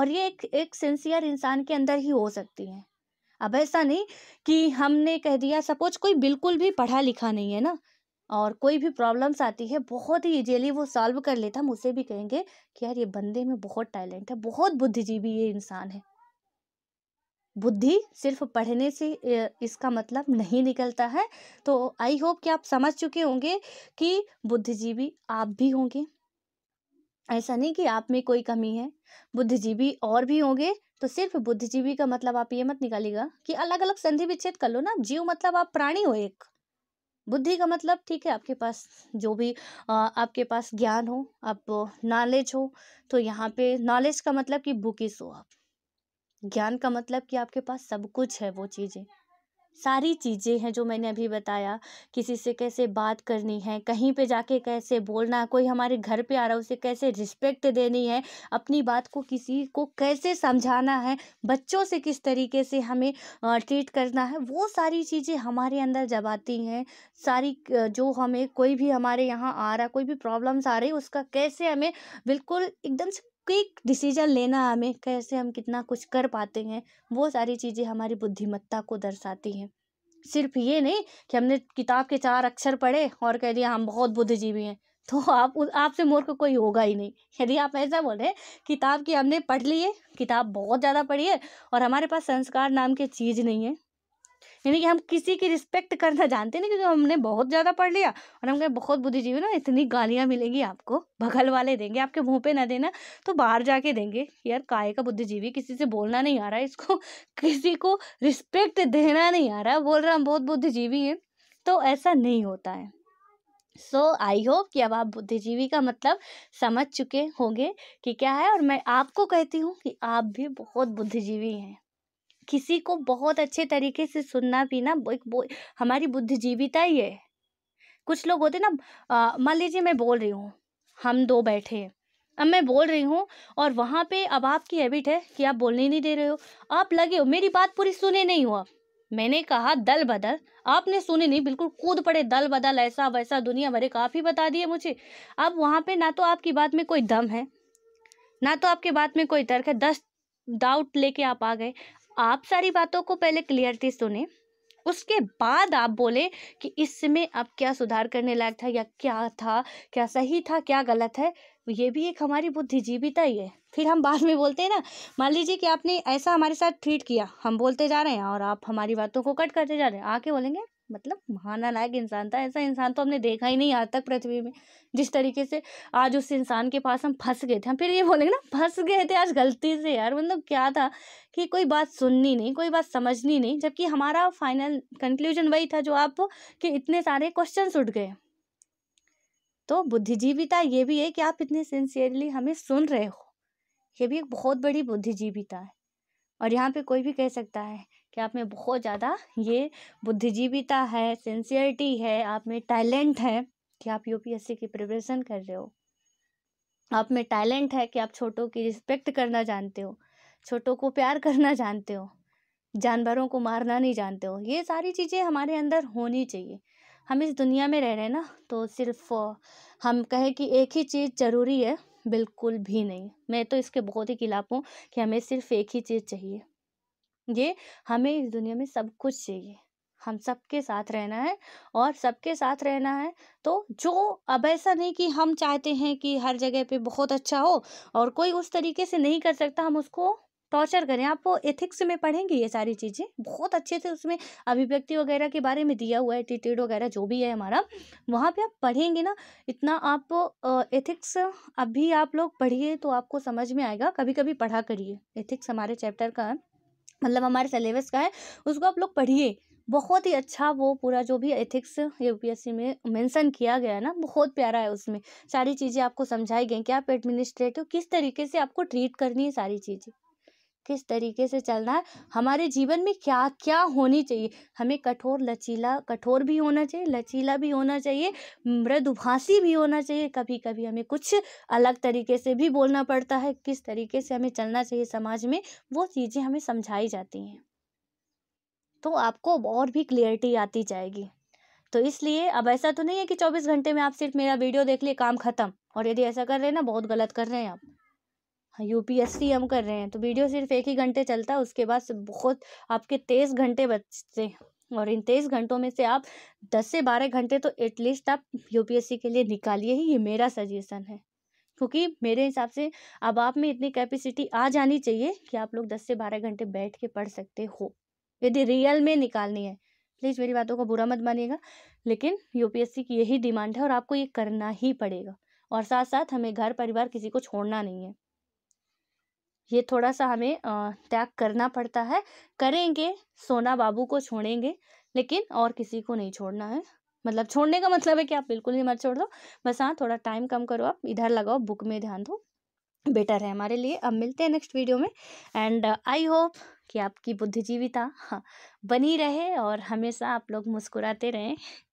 और ये एक एक सिंसियर इंसान के अंदर ही हो सकती है अब ऐसा नहीं कि हमने कह दिया सपोज कोई बिल्कुल भी पढ़ा लिखा नहीं है ना और कोई भी प्रॉब्लम्स आती है बहुत ही ईजीली वो सॉल्व कर लेता हम उसे भी कहेंगे कि यार ये बंदे में बहुत टैलेंट है बहुत बुद्धिजीवी ये इंसान है बुद्धि सिर्फ पढ़ने से इसका मतलब नहीं निकलता है तो आई होप कि आप समझ चुके होंगे कि बुद्धिजीवी आप भी होंगे ऐसा नहीं कि आप में कोई कमी है बुद्धिजीवी और भी होंगे तो सिर्फ बुद्धिजीवी का मतलब आप ये मत निकालिएगा कि अलग अलग संधि विच्छेद कर लो ना जीव मतलब आप प्राणी हो एक बुद्धि का मतलब ठीक है आपके पास जो भी आपके पास ज्ञान हो आप नॉलेज हो तो यहाँ पे नॉलेज का मतलब कि बुकिस हो आप ज्ञान का मतलब कि आपके पास सब कुछ है वो चीज़ें सारी चीज़ें हैं जो मैंने अभी बताया किसी से कैसे बात करनी है कहीं पे जाके कैसे बोलना कोई हमारे घर पे आ रहा है उसे कैसे रिस्पेक्ट देनी है अपनी बात को किसी को कैसे समझाना है बच्चों से किस तरीके से हमें ट्रीट करना है वो सारी चीज़ें हमारे अंदर जब आती हैं सारी जो हमें कोई भी हमारे यहाँ आ रहा कोई भी प्रॉब्लम्स आ रही उसका कैसे हमें बिल्कुल एकदम से क्विक डिसीजन लेना हमें कैसे हम कितना कुछ कर पाते हैं वो सारी चीज़ें हमारी बुद्धिमत्ता को दर्शाती हैं सिर्फ ये नहीं कि हमने किताब के चार अक्षर पढ़े और कह दिया हम बहुत बुद्धिजीवी हैं तो आप आपसे मोर कोई होगा ही नहीं यदि आप ऐसा बोल रहे किताब की हमने पढ़ ली है किताब बहुत ज़्यादा पढ़ी है और हमारे पास संस्कार नाम की चीज़ नहीं है यानी कि हम किसी की रिस्पेक्ट करना जानते नहीं क्योंकि हमने बहुत ज़्यादा पढ़ लिया और हम कहें बहुत बुद्धिजीवी ना इतनी गालियाँ मिलेंगी आपको भगल वाले देंगे आपके मुंह पे ना देना तो बाहर जाके देंगे यार काय का बुद्धिजीवी किसी से बोलना नहीं आ रहा इसको (laughs) किसी को रिस्पेक्ट देना नहीं आ रहा बोल रहा हम बहुत बुद्धिजीवी हैं तो ऐसा नहीं होता है सो आई होप कि अब आप बुद्धिजीवी का मतलब समझ चुके होंगे कि क्या है और मैं आपको कहती हूँ कि आप भी बहुत बुद्धिजीवी हैं किसी को बहुत अच्छे तरीके से सुनना भी ना एक हमारी बुद्धिजीविता ही है कुछ लोग होते ना मान लीजिए मैं बोल रही हूँ हम दो बैठे हैं अब मैं बोल रही हूँ और वहाँ पे अब आपकी हैबिट है कि आप बोलने नहीं दे रहे हो आप लगे हो मेरी बात पूरी सुने नहीं हो आप मैंने कहा दल बदल आपने सुने नहीं बिल्कुल कूद पड़े दल बदल ऐसा वैसा दुनिया भरे काफ़ी बता दिए मुझे अब वहाँ पे ना तो आपकी बात में कोई दम है ना तो आपके बात में कोई तर्क है दस डाउट लेके आप आ गए आप सारी बातों को पहले क्लियरली सुने उसके बाद आप बोले कि इसमें अब क्या सुधार करने लायक था या क्या था क्या सही था क्या गलत है ये भी एक हमारी बुद्धिजीविता ही है फिर हम बाद में बोलते हैं ना मान लीजिए कि आपने ऐसा हमारे साथ ट्रीट किया हम बोलते जा रहे हैं और आप हमारी बातों को कट करते जा रहे हैं आके बोलेंगे मतलब लायक इंसान था ऐसा इंसान तो हमने देखा ही नहीं आज तक पृथ्वी में जिस तरीके से आज उस इंसान के पास हम फंस गए थे हम फिर ये बोलेंगे ना फंस गए थे आज गलती से यार मतलब क्या था कि कोई बात सुननी नहीं कोई बात समझनी नहीं जबकि हमारा फाइनल कंक्लूजन वही था जो आप कि इतने सारे क्वेश्चन उठ गए तो बुद्धिजीविता ये भी है कि आप इतने सिंसियरली हमें सुन रहे हो ये भी एक बहुत बड़ी बुद्धिजीविता है और यहाँ पे कोई भी कह सकता है कि आप में बहुत ज़्यादा ये बुद्धिजीविता है सेंसियरिटी है आप में टैलेंट है कि आप यूपीएससी की प्रिपरेशन कर रहे हो आप में टैलेंट है कि आप छोटों की रिस्पेक्ट करना जानते हो छोटों को प्यार करना जानते हो जानवरों को मारना नहीं जानते हो ये सारी चीज़ें हमारे अंदर होनी चाहिए हम इस दुनिया में रह रहे हैं ना तो सिर्फ हम कहें कि एक ही चीज़ ज़रूरी है बिल्कुल भी नहीं मैं तो इसके बहुत ही खिलाफ हूँ कि हमें सिर्फ एक ही चीज़ चाहिए ये हमें इस दुनिया में सब कुछ चाहिए हम सबके साथ रहना है और सबके साथ रहना है तो जो अब ऐसा नहीं कि हम चाहते हैं कि हर जगह पे बहुत अच्छा हो और कोई उस तरीके से नहीं कर सकता हम उसको टॉर्चर करें आप वो एथिक्स में पढ़ेंगे ये सारी चीज़ें बहुत अच्छे से उसमें अभिव्यक्ति वगैरह के बारे में दिया हुआ है एटीट्यूड वगैरह जो भी है हमारा वहाँ पे आप पढ़ेंगे ना इतना आप एथिक्स अभी आप लोग पढ़िए तो आपको समझ में आएगा कभी कभी पढ़ा करिए एथिक्स हमारे चैप्टर का है मतलब हमारे सिलेबस का है उसको आप लोग पढ़िए बहुत ही अच्छा वो पूरा जो भी एथिक्स यूपीएससी में मेंशन किया गया है ना बहुत प्यारा है उसमें सारी चीज़ें आपको समझाई गई कि आप एडमिनिस्ट्रेटिव किस तरीके से आपको ट्रीट करनी है सारी चीज़ें किस तरीके से चलना है हमारे जीवन में क्या क्या होनी चाहिए हमें कठोर लचीला कठोर भी होना चाहिए लचीला भी होना चाहिए मृदुभाषी भी होना चाहिए कभी कभी हमें कुछ अलग तरीके से भी बोलना पड़ता है किस तरीके से हमें चलना चाहिए समाज में वो चीज़ें हमें समझाई जाती हैं तो आपको और भी क्लियरिटी आती जाएगी तो इसलिए अब ऐसा तो नहीं है कि 24 घंटे में आप सिर्फ मेरा वीडियो देख लिए काम खत्म और यदि ऐसा कर रहे हैं ना बहुत गलत कर रहे हैं आप यू पी एस सी हम कर रहे हैं तो वीडियो सिर्फ एक ही घंटे चलता है उसके बाद बहुत आपके तेईस घंटे बचते हैं और इन तेईस घंटों में से आप दस से बारह घंटे तो एटलीस्ट आप सी के लिए निकालिए ही ये मेरा सजेशन है क्योंकि मेरे हिसाब से अब आप में इतनी कैपेसिटी आ जानी चाहिए कि आप लोग दस से बारह घंटे बैठ के पढ़ सकते हो यदि रियल में निकालनी है प्लीज़ मेरी बातों को बुरा मत मानिएगा लेकिन सी की यही डिमांड है और आपको ये करना ही पड़ेगा और साथ साथ हमें घर परिवार किसी को छोड़ना नहीं है ये थोड़ा सा हमें त्याग करना पड़ता है करेंगे सोना बाबू को छोड़ेंगे लेकिन और किसी को नहीं छोड़ना है मतलब छोड़ने का मतलब है कि आप बिल्कुल ही मत छोड़ दो बस हाँ थोड़ा टाइम कम करो आप इधर लगाओ बुक में ध्यान दो बेटर है हमारे लिए अब मिलते हैं नेक्स्ट वीडियो में एंड आई होप कि आपकी बुद्धिजीविता हाँ, बनी रहे और हमेशा आप लोग मुस्कुराते रहें